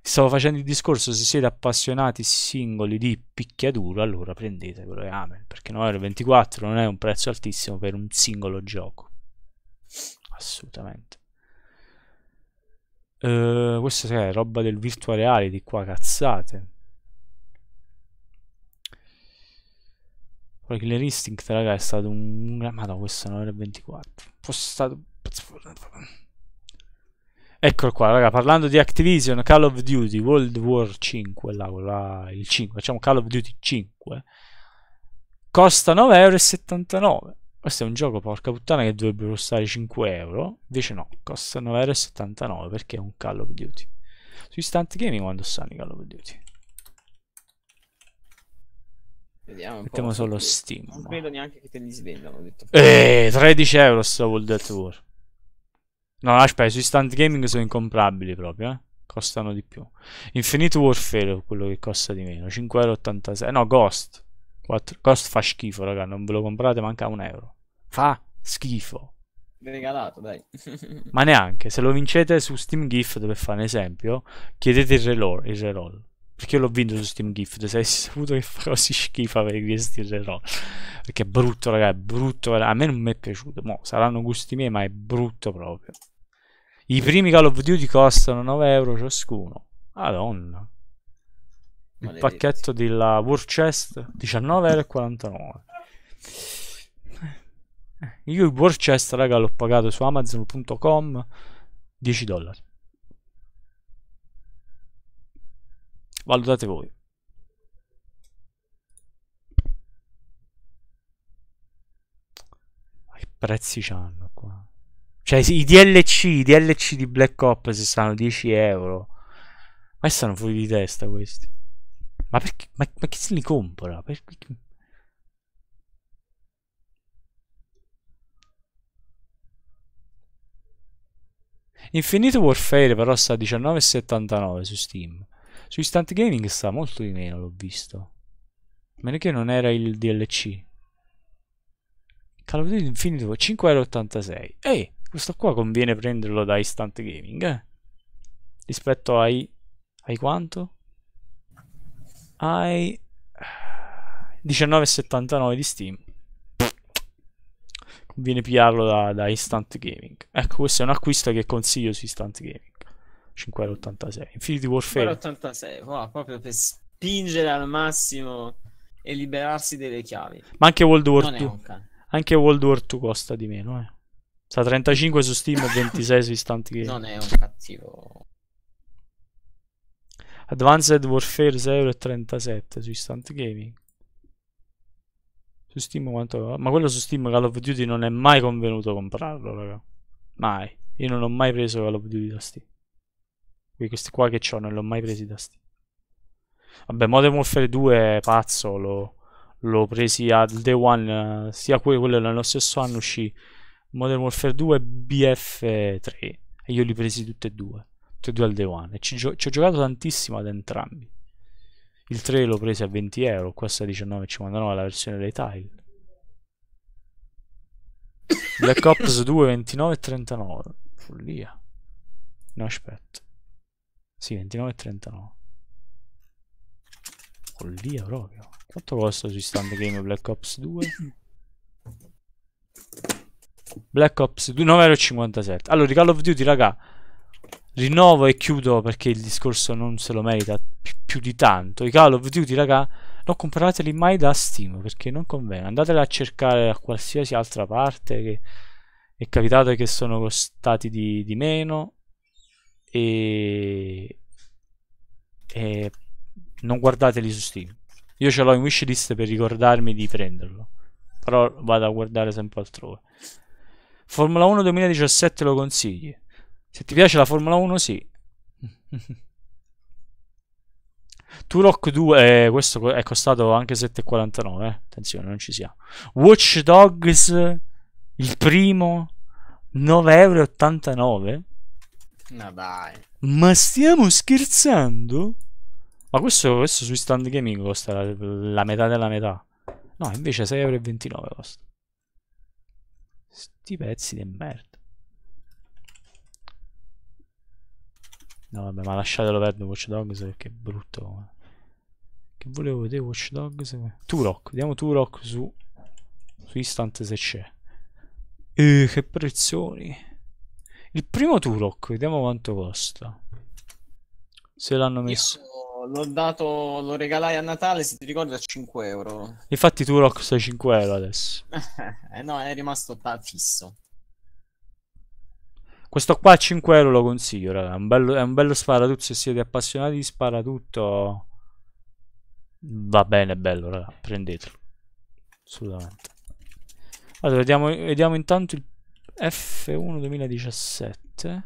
stavo facendo il discorso se siete appassionati singoli di picchiaduro allora prendete quello e ame perché 9,24€ non è un prezzo altissimo per un singolo gioco assolutamente uh, questa è roba del virtual reality qua cazzate Poi Killer Instinct, raga, è stato un... Ma no, questo non era il 24. Fosse stato... Eccolo qua, raga, parlando di Activision, Call of Duty, World War 5, là, là, il 5, facciamo Call of Duty 5, costa 9,79€. Questo è un gioco, porca puttana, che dovrebbe costare 5 euro, invece no, costa 9,79€ perché è un Call of Duty. Su Instant Gaming quando stanno i Call of Duty? Vediamo un Mettiamo solo Steam. Non credo neanche che te li svendano. Detto. Eh, 13 euro sto World at No, aspetta, sui stand gaming sono incomprabili proprio, eh. Costano di più. Infinite Warfare è quello che costa di meno. 5,86 euro. No, Ghost. 4... Ghost fa schifo, raga. Non ve lo comprate, manca un euro. Fa schifo. Regalato, dai. Ma neanche. Se lo vincete su Steam Gift, per fare un esempio, chiedete il reroll. Il reroll perché l'ho vinto su Steam Gift. Se avessi saputo che farò si schifo avrei chiesto no. Perché è brutto, raga, è brutto. A me non mi è piaciuto. Mo, saranno gusti miei, ma è brutto proprio. I primi Call of Duty costano 9 euro ciascuno. Madonna. Il pacchetto della War Chest 19,49 eh, io il War Chest raga l'ho pagato su Amazon.com 10 dollari Valutate voi. che prezzi c'hanno qua? Cioè i DLC, i DLC di Black Ops si stanno 10 euro. Ma stanno fuori di testa questi. Ma perché? Ma, ma chi se li compra? Perché? Infinite Warfare però sta a 19,79 su Steam. Su Instant Gaming sta molto di meno, l'ho visto. A meno che non era il DLC. Call of Duty Infinity 5,86€. Ehi, questo qua conviene prenderlo da Instant Gaming, eh? Rispetto ai... ai quanto? Ai... 19,79 di Steam. Conviene pigliarlo da, da Instant Gaming. Ecco, questo è un acquisto che consiglio su Instant Gaming. 5,86€. Infinity Warfare. 5,86€, wow, proprio per spingere al massimo e liberarsi delle chiavi. Ma anche World War 2. Anche World War 2 costa di meno, eh. Sta 35 su Steam e 26 su Instant Game. Non è un cattivo. Advanced Warfare 6,37€ su Instant Gaming. Su Steam quanto... Ma quello su Steam Call of Duty non è mai convenuto comprarlo, raga. Mai. Io non ho mai preso Call of Duty da Steam. Questi qua che ho non li ho mai presi da Steam. Vabbè, Modern Warfare 2, è pazzo, l'ho, l'ho presi al Day One, eh, sia quello quello nello stesso anno uscì Modern Warfare 2 e BF3. E io li presi tutti e due, tutti e due al Day One. E ci, gio- ci ho giocato tantissimo ad entrambi. Il 3 l'ho preso a 20 euro, questa a 19,59 la versione dei tile. Black Ops 2 29,39. Follia. No aspetto. Sì, 29,39. Follia proprio. Quanto costa su stand game Black Ops 2? Black Ops 2, Allora, di Call of Duty, raga, rinnovo e chiudo perché il discorso non se lo merita più, più di tanto. I Call of Duty, raga, non comprateli mai da Steam perché non conviene. Andateli a cercare da qualsiasi altra parte che... e capitate che sono costati di, di meno e, e non guardateli su Steam. Io ce l'ho in wishlist per ricordarmi di prenderlo, però vado a guardare sempre altrove. Formula 1 2017 lo consigli. Se ti piace la Formula 1, sì. [laughs] Turok 2, eh, questo è costato anche 7,49. Eh. Attenzione, non ci siamo. Watch Dogs, il primo, 9,89 euro. No ah, dai. Ma stiamo scherzando? Ma questo, questo su Instant Gaming costa la, la, metà della metà. No, invece 6,29 euro costa. Sti pezzi di merda. No vabbè, ma lasciatelo perdere Watch Dogs perché è brutto. Che volevo vedere Watch Dogs? Turok, vediamo Turok su, su Instant se c'è. Eh, che prezzoni. Il primo Turok, vediamo quanto costa. Se l'hanno messo. Io l'ho dato, lo regalai a Natale, se ti ricordi, a 5 euro. Infatti Turok costa 5 euro adesso. [laughs] eh no, è rimasto fisso. Questo qua a 5 euro lo consiglio, raga. È un bello, è un bello sparatutto. Se siete appassionati di sparatutto, va bene, è bello, raga. Prendetelo. Assolutamente. Allora, vediamo, vediamo intanto il F1 2017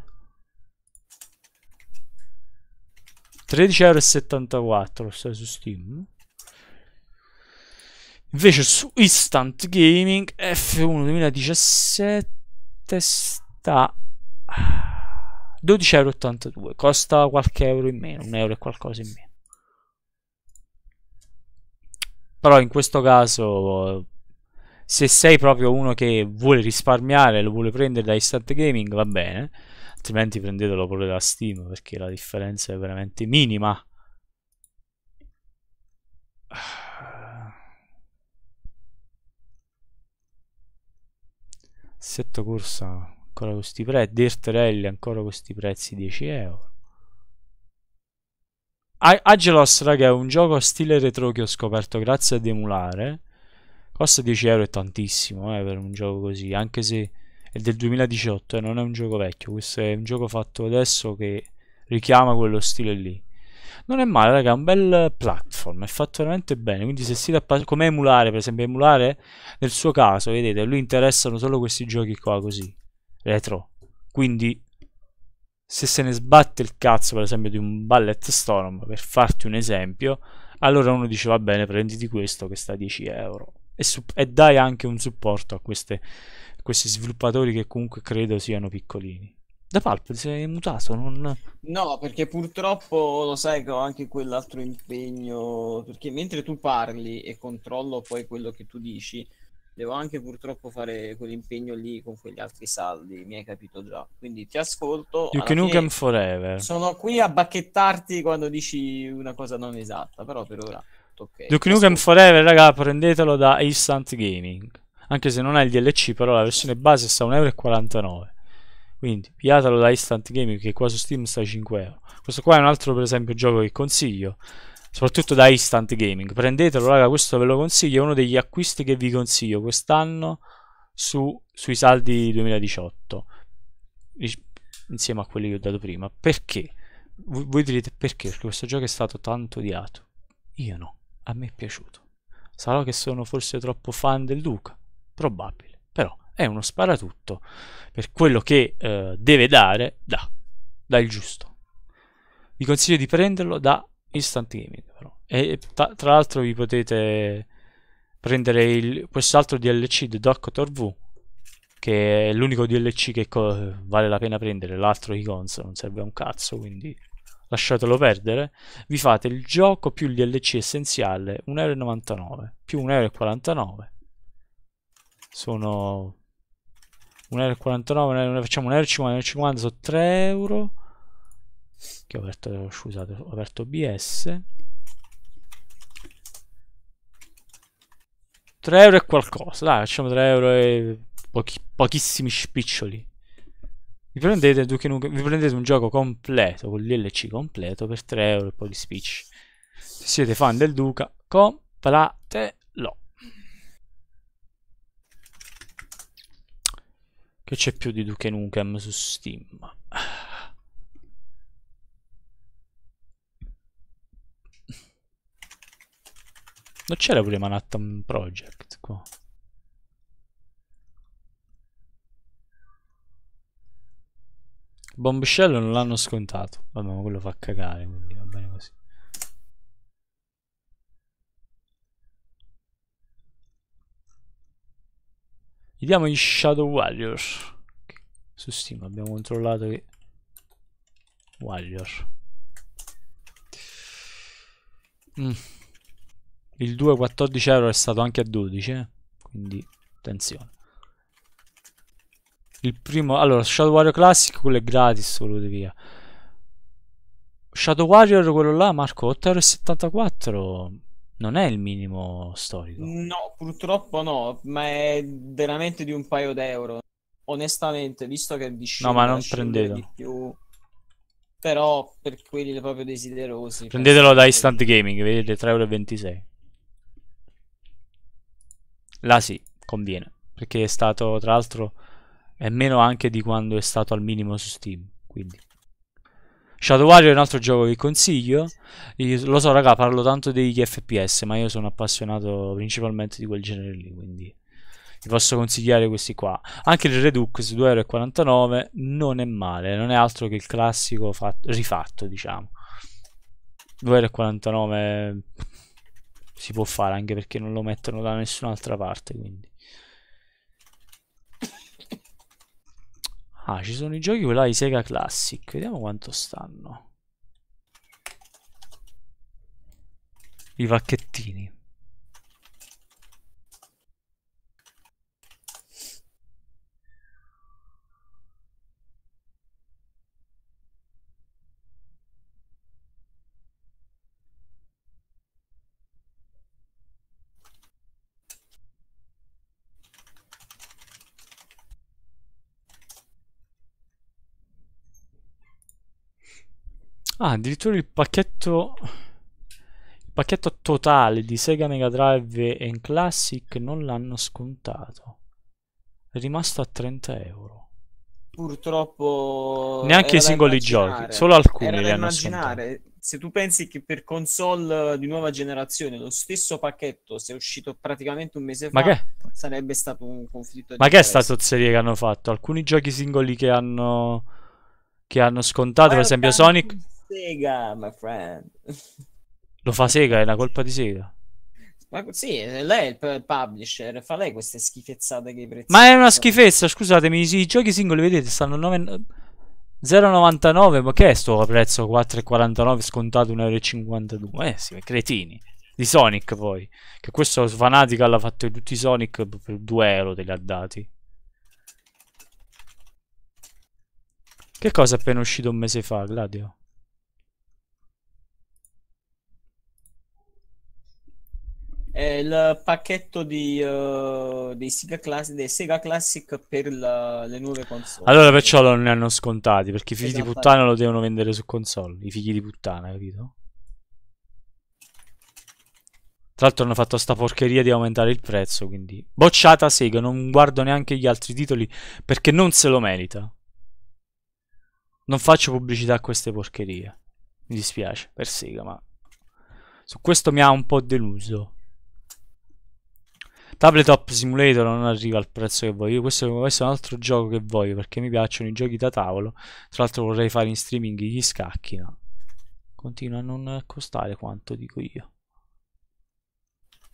13,74€ stai su Steam invece su Instant Gaming F1 2017 sta 12,82€ costa qualche euro in meno un euro e qualcosa in meno però in questo caso se sei proprio uno che vuole risparmiare, lo vuole prendere da Instant Gaming, va bene, altrimenti prendetelo pure da Steam perché la differenza è veramente minima. Assetto [sighs] corsa ancora questi prezzi, Dirt Rally ancora questi prezzi 10 euro. Agelos, raga, è un gioco a stile retro che ho scoperto grazie ad emulare Costa 10 euro è tantissimo eh, per un gioco così, anche se è del 2018, eh, non è un gioco vecchio, questo è un gioco fatto adesso che richiama quello stile lì. Non è male, raga, è un bel platform, è fatto veramente bene, quindi se siete a come emulare, per esempio emulare, nel suo caso, vedete, lui interessano solo questi giochi qua così, retro. Quindi se se ne sbatte il cazzo, per esempio, di un Ballet Storm, per farti un esempio, allora uno dice va bene, prenditi questo che sta a 10 euro e, e dai anche un supporto a, queste, a questi sviluppatori che comunque credo siano piccolini. Da Pulp si è mutato? Non... No, perché purtroppo lo sai che ho anche quell'altro impegno. Perché mentre tu parli e controllo poi quello che tu dici, devo anche purtroppo fare quell'impegno lì con quegli altri saldi. Mi hai capito già. Quindi ti ascolto. You can fine, forever. Sono qui a bacchettarti quando dici una cosa non esatta, però per ora fatto. Okay. Duke Nukem Questo... Forever, raga, prendetelo da Instant Gaming. Anche se non è il DLC, però la versione base sta 1,49€. Quindi piatelo da Instant Gaming che qua su Steam sta 5€. Questo qua è un altro, per esempio, gioco che consiglio. Soprattutto da Instant Gaming. Prendetelo, raga, questo ve lo consiglio. È uno degli acquisti che vi consiglio quest'anno su, sui saldi 2018. Insieme a quelli che ho dato prima. Perché? voi direte perché? Perché questo gioco è stato tanto odiato. Io no a me è piaciuto. Sarò che sono forse troppo fan del Duca, probabile, però è uno sparatutto per quello che eh, deve dare, dà, dà il giusto. Vi consiglio di prenderlo da Instant Gaming, però. E tra, tra l'altro vi potete prendere quest'altro DLC di Doctor V che è l'unico DLC che vale la pena prendere l'altro Icons non serve a un cazzo quindi lasciatelo perdere, vi fate il gioco più il DLC essenziale 1,99€ più 1,49€. Sono 1,49€, facciamo 1,50€, 1,50€ sono 3 euro. Che ho aperto, scusate, ho aperto BS. 3 euro e qualcosa, dai, facciamo 3 euro e pochi, pochissimi spiccioli. Vi prendete, Duke vi prendete un gioco completo, con l'LC completo, per 3 euro e poi gli spicci. Se siete fan del Duca, compratelo. Che c'è più di Duke Nukem su Steam? Non c'era pure Manhattan Project qua. Bombshell non l'hanno scontato. Vabbè, ma quello fa cagare, quindi va bene così. Vediamo i Shadow Warriors. Su Steam abbiamo controllato che... Warrior. Mm. Il 2,14 euro è stato anche a 12, eh? quindi attenzione. Il primo, allora, Shadow Warrior Classic, quello è gratis, lo volete via. Shadow Warrior, quello là, Marco, 8,74 euro. Non è il minimo storico. No, purtroppo no, ma è veramente di un paio d'euro. Onestamente, visto che discende No, ma non prendetelo. Di più, però per quelli proprio desiderosi. Prendetelo da Instant Gaming, vedete euro. Là sì, conviene, perché è stato tra l'altro e meno anche di quando è stato al minimo su Steam. Quindi. Shadow Warrior è un altro gioco che consiglio. Io, lo so, raga, parlo tanto degli FPS, ma io sono appassionato principalmente di quel genere lì, quindi vi posso consigliare questi qua. Anche il Redux 2,49€ non è male, non è altro che il classico fatto, rifatto, diciamo. 2,49€ si può fare anche perché non lo mettono da nessun'altra parte, quindi. Ah, ci sono i giochi quella di Sega Classic. Vediamo quanto stanno. I pacchettini. Ah, addirittura il pacchetto... Il pacchetto totale di Sega Mega Drive e Classic non l'hanno scontato. È rimasto a 30 euro purtroppo neanche i singoli giochi, solo alcuni li hanno immaginare. Se tu pensi che per console di nuova generazione lo stesso pacchetto sia uscito praticamente un mese ma fa, che... sarebbe stato un conflitto. Ma che è sta zozzeria che hanno fatto? Alcuni giochi singoli che hanno, che hanno scontato, ma per esempio tanti... Sonic. Sega, my friend. Lo fa Sega, è la colpa di Sega. Ma sì, lei è il publisher, fa lei queste schifezzate che prezzi. Ma è una schifezza, scusatemi, i giochi singoli vedete stanno 9... 0,99, ma che è sto prezzo 4,49 scontato 1,52 euro? Eh sì, cretini. Di Sonic poi, che questo fanatico l'ha fatto tutti i Sonic per 2 euro te li ha dati. Che cosa è appena uscito un mese fa, Gladio? è il pacchetto di, uh, dei, Sega Classic, dei, Sega Classic per la, le nuove console. Allora perciò non ne hanno scontati, perché i figli esatto. di puttana lo devono vendere su console, i figli di puttana, capito? Tra l'altro hanno fatto sta porcheria di aumentare il prezzo, quindi... Bocciata Sega, non guardo neanche gli altri titoli perché non se lo merita. Non faccio pubblicità a queste porcherie. Mi dispiace per Sega, ma... Su questo mi ha un po' deluso. Tabletop Simulator non arriva al prezzo che voglio. Io questo, questo, è un altro gioco che voglio perché mi piacciono i giochi da tavolo. Tra l'altro vorrei fare in streaming gli scacchi, ma continua a non costare quanto dico io.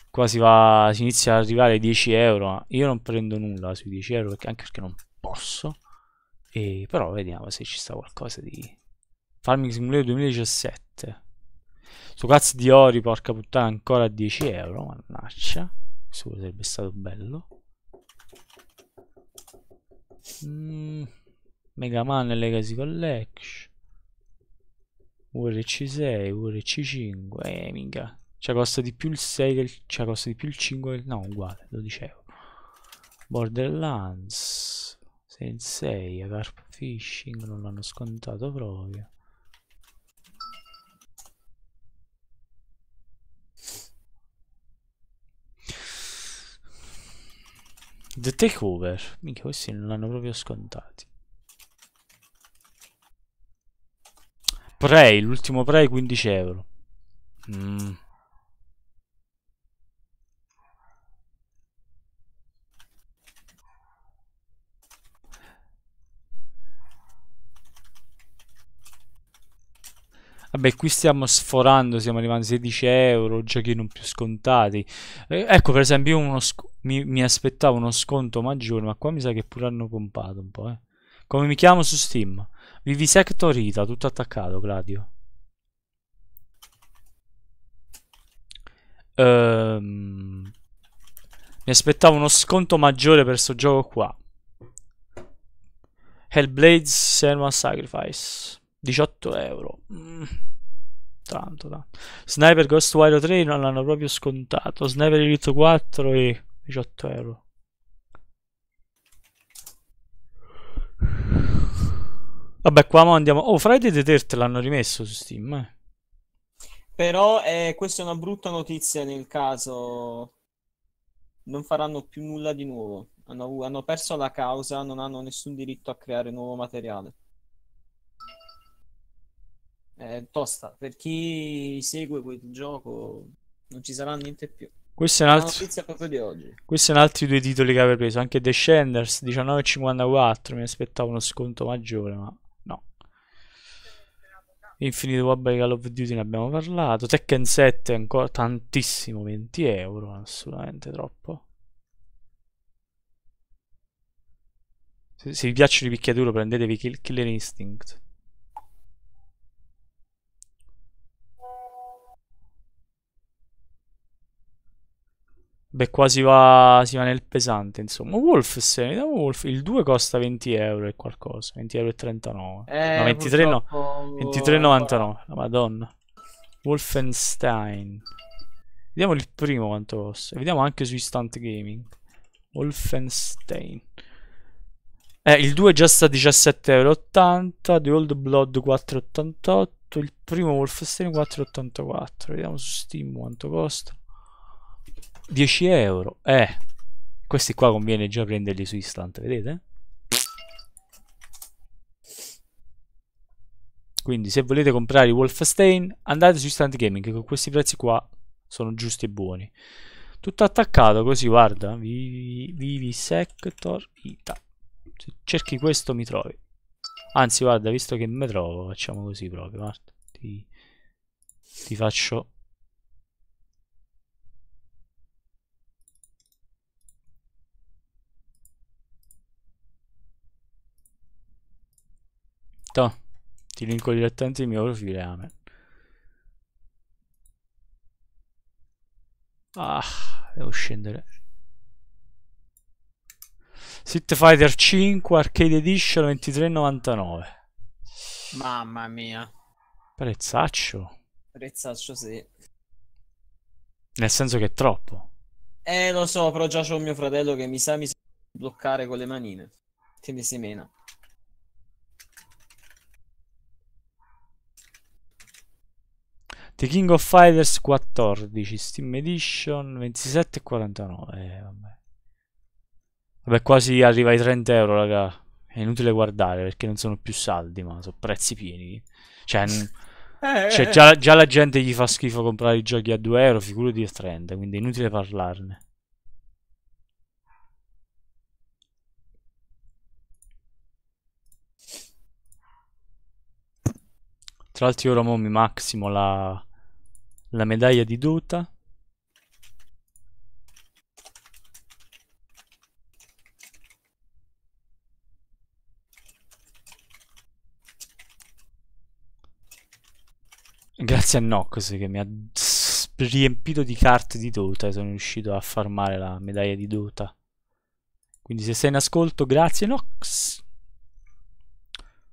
Qua si, va, si inizia ad arrivare ai 10 euro. Io non prendo nulla sui 10 euro perché, anche perché non posso. E, però vediamo se ci sta qualcosa di... Farming Simulator 2017. Su cazzo di ori, porca puttana, ancora a 10 euro, Mannaccia. Questo sarebbe stato bello. Mm, Mega Man Legacy Collection. URC6, URC5, eh minchia. Cioè costa di più il 6 del... Cioè costa di più il 5 del... No, uguale, lo dicevo. Borderlands. Sensei, Carp Fishing, non l'hanno scontato proprio. The Takeover. Minchia, questi non l'hanno proprio scontati. Prey, l'ultimo Prey 15 euro. Mmm. Vabbè, qui stiamo sforando, siamo arrivati a 16 euro, giochi non più scontati. Eh, ecco, per esempio, io mi, mi, aspettavo uno sconto maggiore, ma qua mi sa che pure hanno pompato un po', eh. Come mi chiamo su Steam? Vivisector Rita, tutto attaccato, Claudio. Ehm... Mi aspettavo uno sconto maggiore per sto gioco qua. Hellblade Senua Sacrifice. 18 euro. Mm. Tanto, tanto. Sniper Ghostwire 3 non l'hanno proprio scontato. Sniper Elite 4 e 18 euro. Vabbè, qua andiamo. Oh, Friday the 3 l'hanno rimesso su Steam. Eh. Però eh, questa è una brutta notizia nel caso. Non faranno più nulla di nuovo. Hanno, hanno perso la causa, non hanno nessun diritto a creare nuovo materiale è tosta. Per chi segue quel gioco non ci sarà niente più. Questo è, un altro... Questo è un altro due titoli che avevo preso, anche Descenders 19,54, mi aspettavo uno sconto maggiore, ma no. Infinito vabbè Call of Duty ne abbiamo parlato, Tekken 7 ancora tantissimo, 20 euro, assolutamente troppo. Se, vi piacciono i picchiaduro prendetevi Killer Instinct. Beh, qua si va, si va nel pesante, insomma. Wolf, se ne Wolf, il 2 costa 20 euro e qualcosa, 20 euro e 39. Eh, no, 23 purtroppo... no, 23,99, madonna. Wolfenstein. Vediamo il primo quanto costa. Vediamo anche su Instant Gaming. Wolfenstein. Eh, il 2 già sta a 17,80€, The Old Blood 4,88, il primo Wolfenstein 4,84. Vediamo su Steam quanto costa. 10 euro. Eh, questi qua conviene già prenderli su Istant, vedete? Quindi se volete comprare i Wolfenstein andate su Instant Gaming che con questi prezzi qua sono giusti e buoni. Tutto attaccato così, guarda, vivi, vivi sector ita. Se cerchi questo mi trovi. Anzi, guarda, visto che mi trovo, facciamo così proprio, guarda. Ti, ti faccio Toh, ti linko direttamente il mio profilo, amen. Ah, devo scendere. Street Fighter 5 Arcade Edition 23,99. Mamma mia. Prezzaccio. Prezzaccio, sì. Nel senso che è troppo. Eh, lo so, però già c'ho mio fratello che mi sa mi sa bloccare con le manine. Che mi semena. The King of Fighters 14, Steam Edition 27 e 49. Eh, vabbè. vabbè, quasi arriva ai 30 euro, raga. È inutile guardare perché non sono più saldi, ma sono prezzi pieni. Cioè, [laughs] eh, cioè eh, già, eh. già, la gente gli fa schifo comprare i giochi a 2 euro, figurati a 30, quindi è inutile parlarne. Tra l'altro io ora mi maximo la la medaglia di Dota Grazie a Nox che mi ha riempito di carte di Dota e sono riuscito a farmare la medaglia di Dota. Quindi se sei in ascolto, grazie Nox.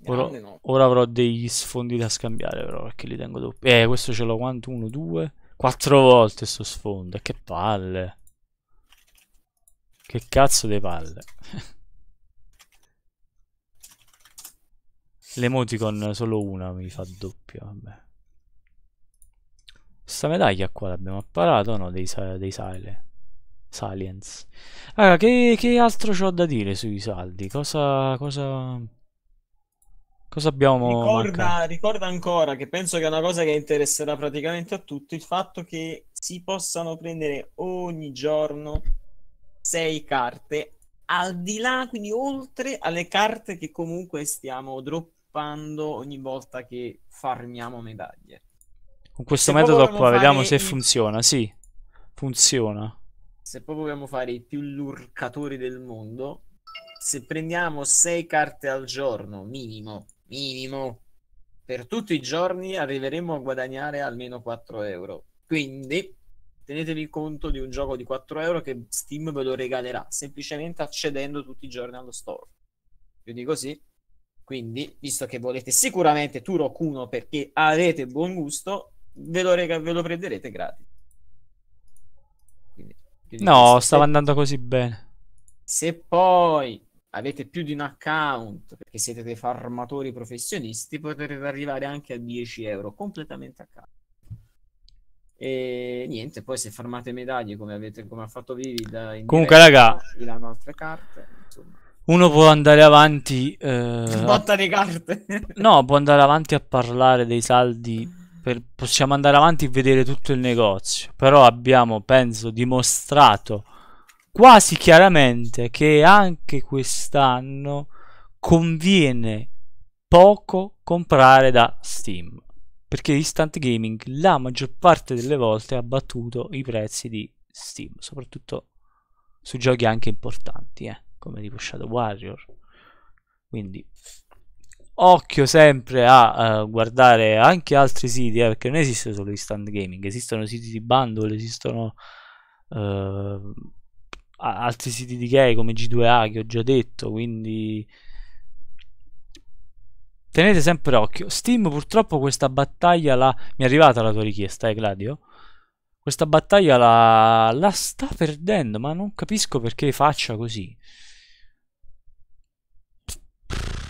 Ora, no. ora, avrò degli sfondi da scambiare, però, perché li tengo doppi. Eh, questo ce l'ho quanto? Uno, due, quattro volte sto sfondo. Eh, che palle. Che cazzo di palle. [laughs] L'emoticon solo una mi fa doppio, vabbè. Questa medaglia qua l'abbiamo apparato, no? Dei, dei sale. Salience. Allora, che, che altro ho da dire sui saldi? Cosa... cosa... Cosa abbiamo? Ricorda, ricorda, ancora che penso che è una cosa che interesserà praticamente a tutti il fatto che si possano prendere ogni giorno sei carte al di là, quindi oltre alle carte che comunque stiamo droppando ogni volta che farmiamo medaglie. Con questo se metodo qua vediamo se il... funziona. Sì, funziona. Se poi vogliamo fare i più lurcatori del mondo, se prendiamo 6 carte al giorno minimo minimo, per tutti i giorni arriveremo a guadagnare almeno 4 euro. Quindi tenetevi conto di un gioco di 4 euro che Steam ve lo regalerà, semplicemente accedendo tutti i giorni allo store. Io dico sì. Quindi, visto che volete sicuramente Turo Cuno perché avete buon gusto, ve lo, rega- ve lo prenderete gratis. Quindi, no, stava andando così bene. Se poi avete più di un account, perché siete dei farmatori professionisti, potrete arrivare anche a 10 euro completamente a caso. E niente, poi se farmate medaglie come, avete, come ha fatto Vivid, eh, comunque, diretta, raga, vi altre carte. Insomma. Uno può andare avanti. Eh, Botta di carte. [laughs] no, può andare avanti a parlare dei saldi. Per, possiamo andare avanti e vedere tutto il negozio. Però abbiamo, penso, dimostrato quasi chiaramente che anche quest'anno conviene poco comprare da Steam perché Instant Gaming la maggior parte delle volte ha battuto i prezzi di Steam soprattutto su giochi anche importanti eh, come tipo Shadow Warrior quindi occhio sempre a uh, guardare anche altri siti eh, perché non esiste solo Instant Gaming esistono siti di bundle esistono uh, altri siti di gay come G2A che ho già detto, quindi tenete sempre occhio. Steam purtroppo questa battaglia la... mi è arrivata la tua richiesta, eh Gladio? Questa battaglia la... la sta perdendo, ma non capisco perché faccia così.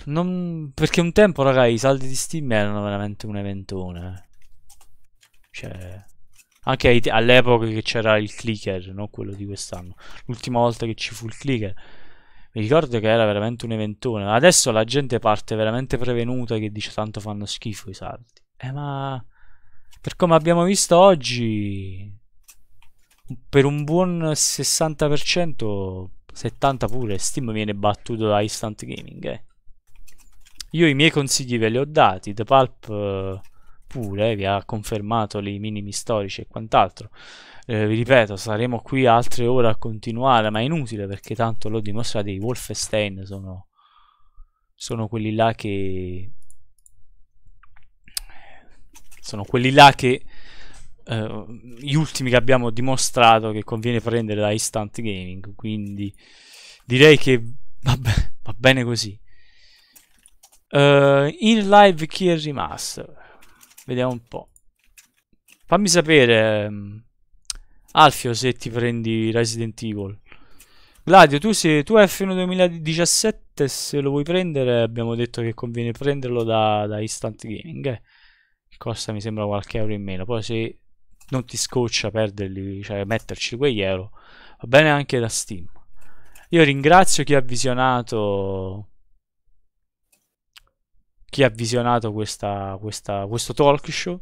Non... Perché un tempo, ragazzi i saldi di Steam erano veramente un eventone. Eh. Cioè anche all'epoca che c'era il clicker, non quello di quest'anno. L'ultima volta che ci fu il clicker, mi ricordo che era veramente un eventone. Adesso la gente parte veramente prevenuta che dice tanto fanno schifo i salti. Eh ma per come abbiamo visto oggi, per un buon 60%, 70% pure, Steam viene battuto da Instant Gaming. Eh. Io i miei consigli ve li ho dati, The Pulp... Eh, pure, vi ha confermato i minimi storici e quant'altro. Eh, vi ripeto, saremo qui altre ore a continuare, ma è inutile perché tanto l'ho dimostrato, i Wolfenstein sono, sono quelli là che... Sono quelli là che... Eh, gli ultimi che abbiamo dimostrato che conviene prendere da Instant Gaming, quindi direi che va, be va bene così. Uh, in live chi è rimasto? Vediamo un po'. Fammi sapere, ehm, Alfio, se ti prendi Resident Evil. Gladio, tu, se, tu F1 2017, se lo vuoi prendere, abbiamo detto che conviene prenderlo da, da Instant Gaming. Eh? Costa, mi sembra, qualche euro in meno. Poi se non ti scoccia perderli, cioè metterci quegli euro, va bene anche da Steam. Io ringrazio chi ha visionato chi ha visionato questa, questa, questo talk show.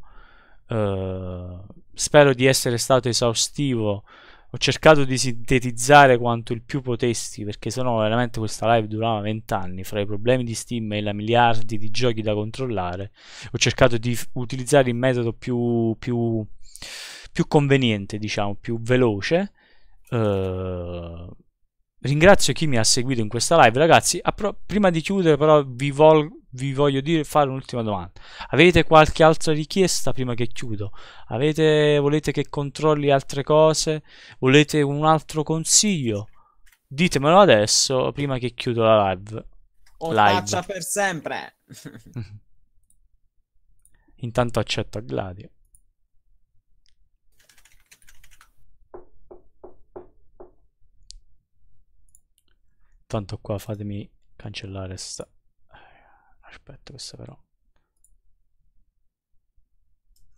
Uh, spero di essere stato esaustivo. Ho cercato di sintetizzare quanto il più potessi perché sennò veramente questa live durava vent'anni fra i problemi di Steam e la miliardi di giochi da controllare. Ho cercato di utilizzare il metodo più, più, più conveniente, diciamo, più veloce. Uh, Ringrazio chi mi ha seguito in questa live, ragazzi. prima di chiudere, però, vi, vi voglio dire, fare un'ultima domanda. Avete qualche altra richiesta prima che chiudo? Avete, volete che controlli altre cose? Volete un altro consiglio? Ditemelo adesso, prima che chiudo la live. O faccia per sempre. [laughs] Intanto accetto a Gladio. tanto qua fatemi cancellare sta aspetta questa però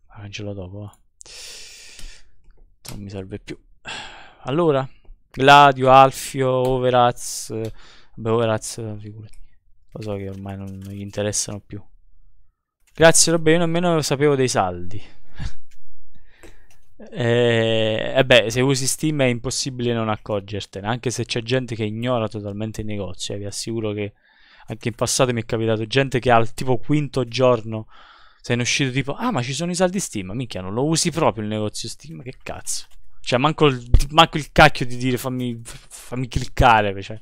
la cancello dopo eh. non mi serve più allora Gladio, Alfio, Overaz vabbè Overaz figurati lo so che ormai non, non gli interessano più grazie vabbè io nemmeno sapevo dei saldi e, eh, e eh beh, se usi Steam è impossibile non accorgertene, anche se c'è gente che ignora totalmente i negozi. Eh, vi assicuro che anche in passato mi è capitato gente che al tipo quinto giorno sei uscito tipo ah ma ci sono i saldi Steam minchia non lo usi proprio il negozio Steam che cazzo cioè manco il, manco il cacchio di dire fammi, fammi cliccare cioè.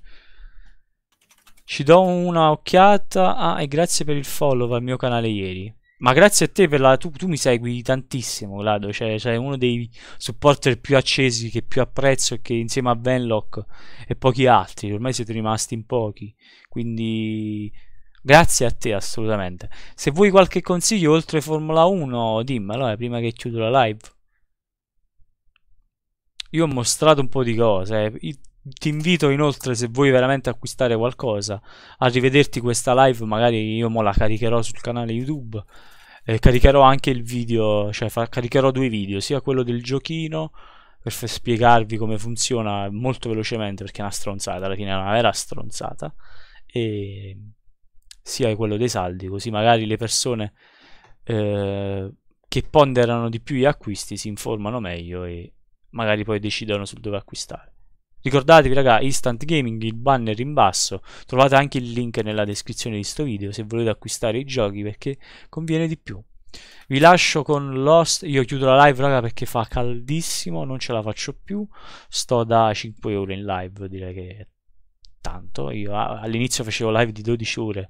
ci do una occhiata ah e grazie per il follow al mio canale ieri ma grazie a te per la... Tu, tu mi segui tantissimo, Lado. Cioè, sei uno dei supporter più accesi che più apprezzo e che insieme a Venlock e pochi altri. Ormai siete rimasti in pochi. Quindi... Grazie a te assolutamente. Se vuoi qualche consiglio oltre Formula 1, dimmelo eh, prima che chiudo la live. Io ho mostrato un po' di cose. Eh ti invito inoltre se vuoi veramente acquistare qualcosa a rivederti questa live magari io mo la caricherò sul canale youtube eh, caricherò anche il video cioè far, caricherò due video sia quello del giochino per spiegarvi come funziona molto velocemente perché è una stronzata alla fine è una vera stronzata e sia quello dei saldi così magari le persone eh, che ponderano di più gli acquisti si informano meglio e magari poi decidono su dove acquistare Ricordatevi raga, Instant Gaming, il banner in basso, trovate anche il link nella descrizione di questo video se volete acquistare i giochi perché conviene di più. Vi lascio con Lost, io chiudo la live raga perché fa caldissimo, non ce la faccio più, sto da 5 ore in live, direi che è tanto, io all'inizio facevo live di 12 ore,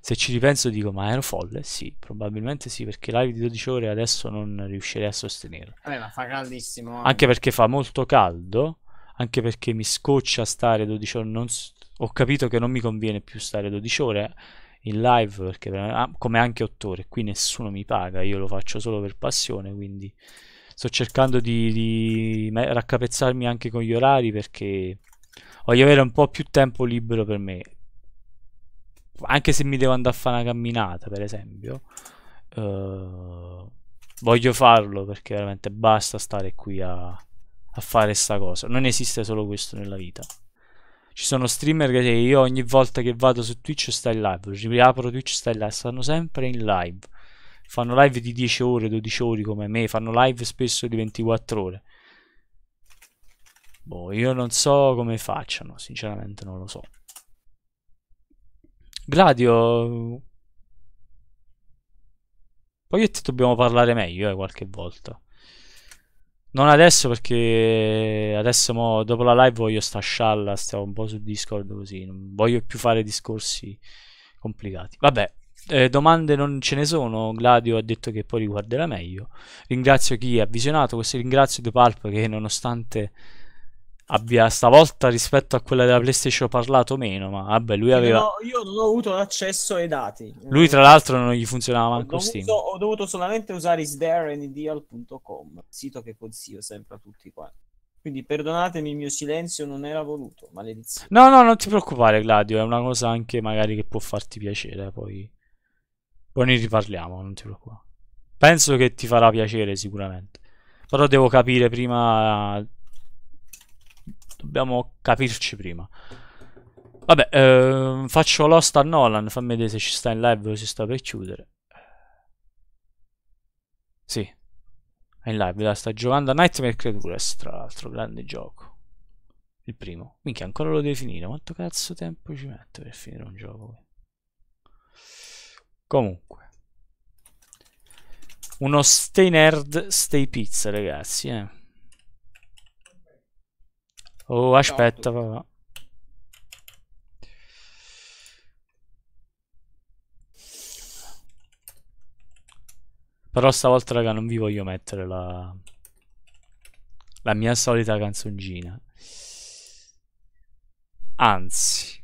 se ci ripenso dico ma ero folle, sì, probabilmente sì, perché live di 12 ore adesso non riuscirei a sostenerla. Vabbè ma fa caldissimo. Anche perché fa molto caldo anche perché mi scoccia stare 12 ore, ho capito che non mi conviene più stare 12 ore eh, in live perché ah, come anche 8 ore qui nessuno mi paga, io lo faccio solo per passione, quindi sto cercando di, di raccapezzarmi anche con gli orari perché voglio avere un po' più tempo libero per me. Anche se mi devo andare a fare una camminata, per esempio, eh, voglio farlo perché veramente basta stare qui a a fare sta cosa. Non esiste solo questo nella vita. Ci sono streamer che io ogni volta che vado su Twitch sta in live, riapro Twitch sta in live, stanno sempre in live. Fanno live di 10 ore, 12 ore come me, fanno live spesso di 24 ore. Boh, io non so come facciano, sinceramente non lo so. Gladio, poi io e dobbiamo parlare meglio eh, qualche volta. Non adesso perché adesso mo, dopo la live voglio sta scialla, stiamo un po' su Discord così, non voglio più fare discorsi complicati. Vabbè, eh, domande non ce ne sono, Gladio ha detto che poi riguarderà meglio. Ringrazio chi ha visionato, questo ringrazio The Pulp che nonostante abbia stavolta rispetto a quella della PlayStation parlato meno, ma vabbè, lui aveva... io non ho avuto l'accesso ai dati. Lui tra l'altro non gli funzionava ho manco Steam. Ho dovuto solamente usare isthereanydeal.com, sito che consiglio sempre a tutti quanti. Quindi perdonatemi il mio silenzio, non era voluto, maledizione. No, no, non ti preoccupare Gladio, è una cosa anche magari che può farti piacere, poi... Poi ne riparliamo, non ti preoccupare. Penso che ti farà piacere sicuramente. Però devo capire prima Dobbiamo capirci prima. Vabbè, eh, faccio l'host a Nolan, fammi vedere se ci sta in live o si sta per chiudere. Sì, è in live, la sta giocando a Nightmare Creatures, tra l'altro, grande gioco. Il primo. Minchia, ancora lo devi finire, quanto cazzo tempo ci metto per finire un gioco? Comunque. Uno stay nerd, stay pizza, ragazzi, eh. Oh, aspetta, papà. Però stavolta, raga, non vi voglio mettere la... La mia solita canzoncina. Anzi.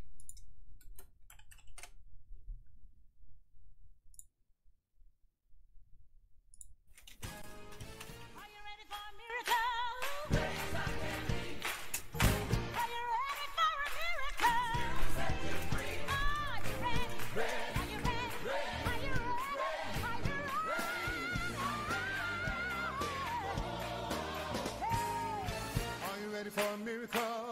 miracle.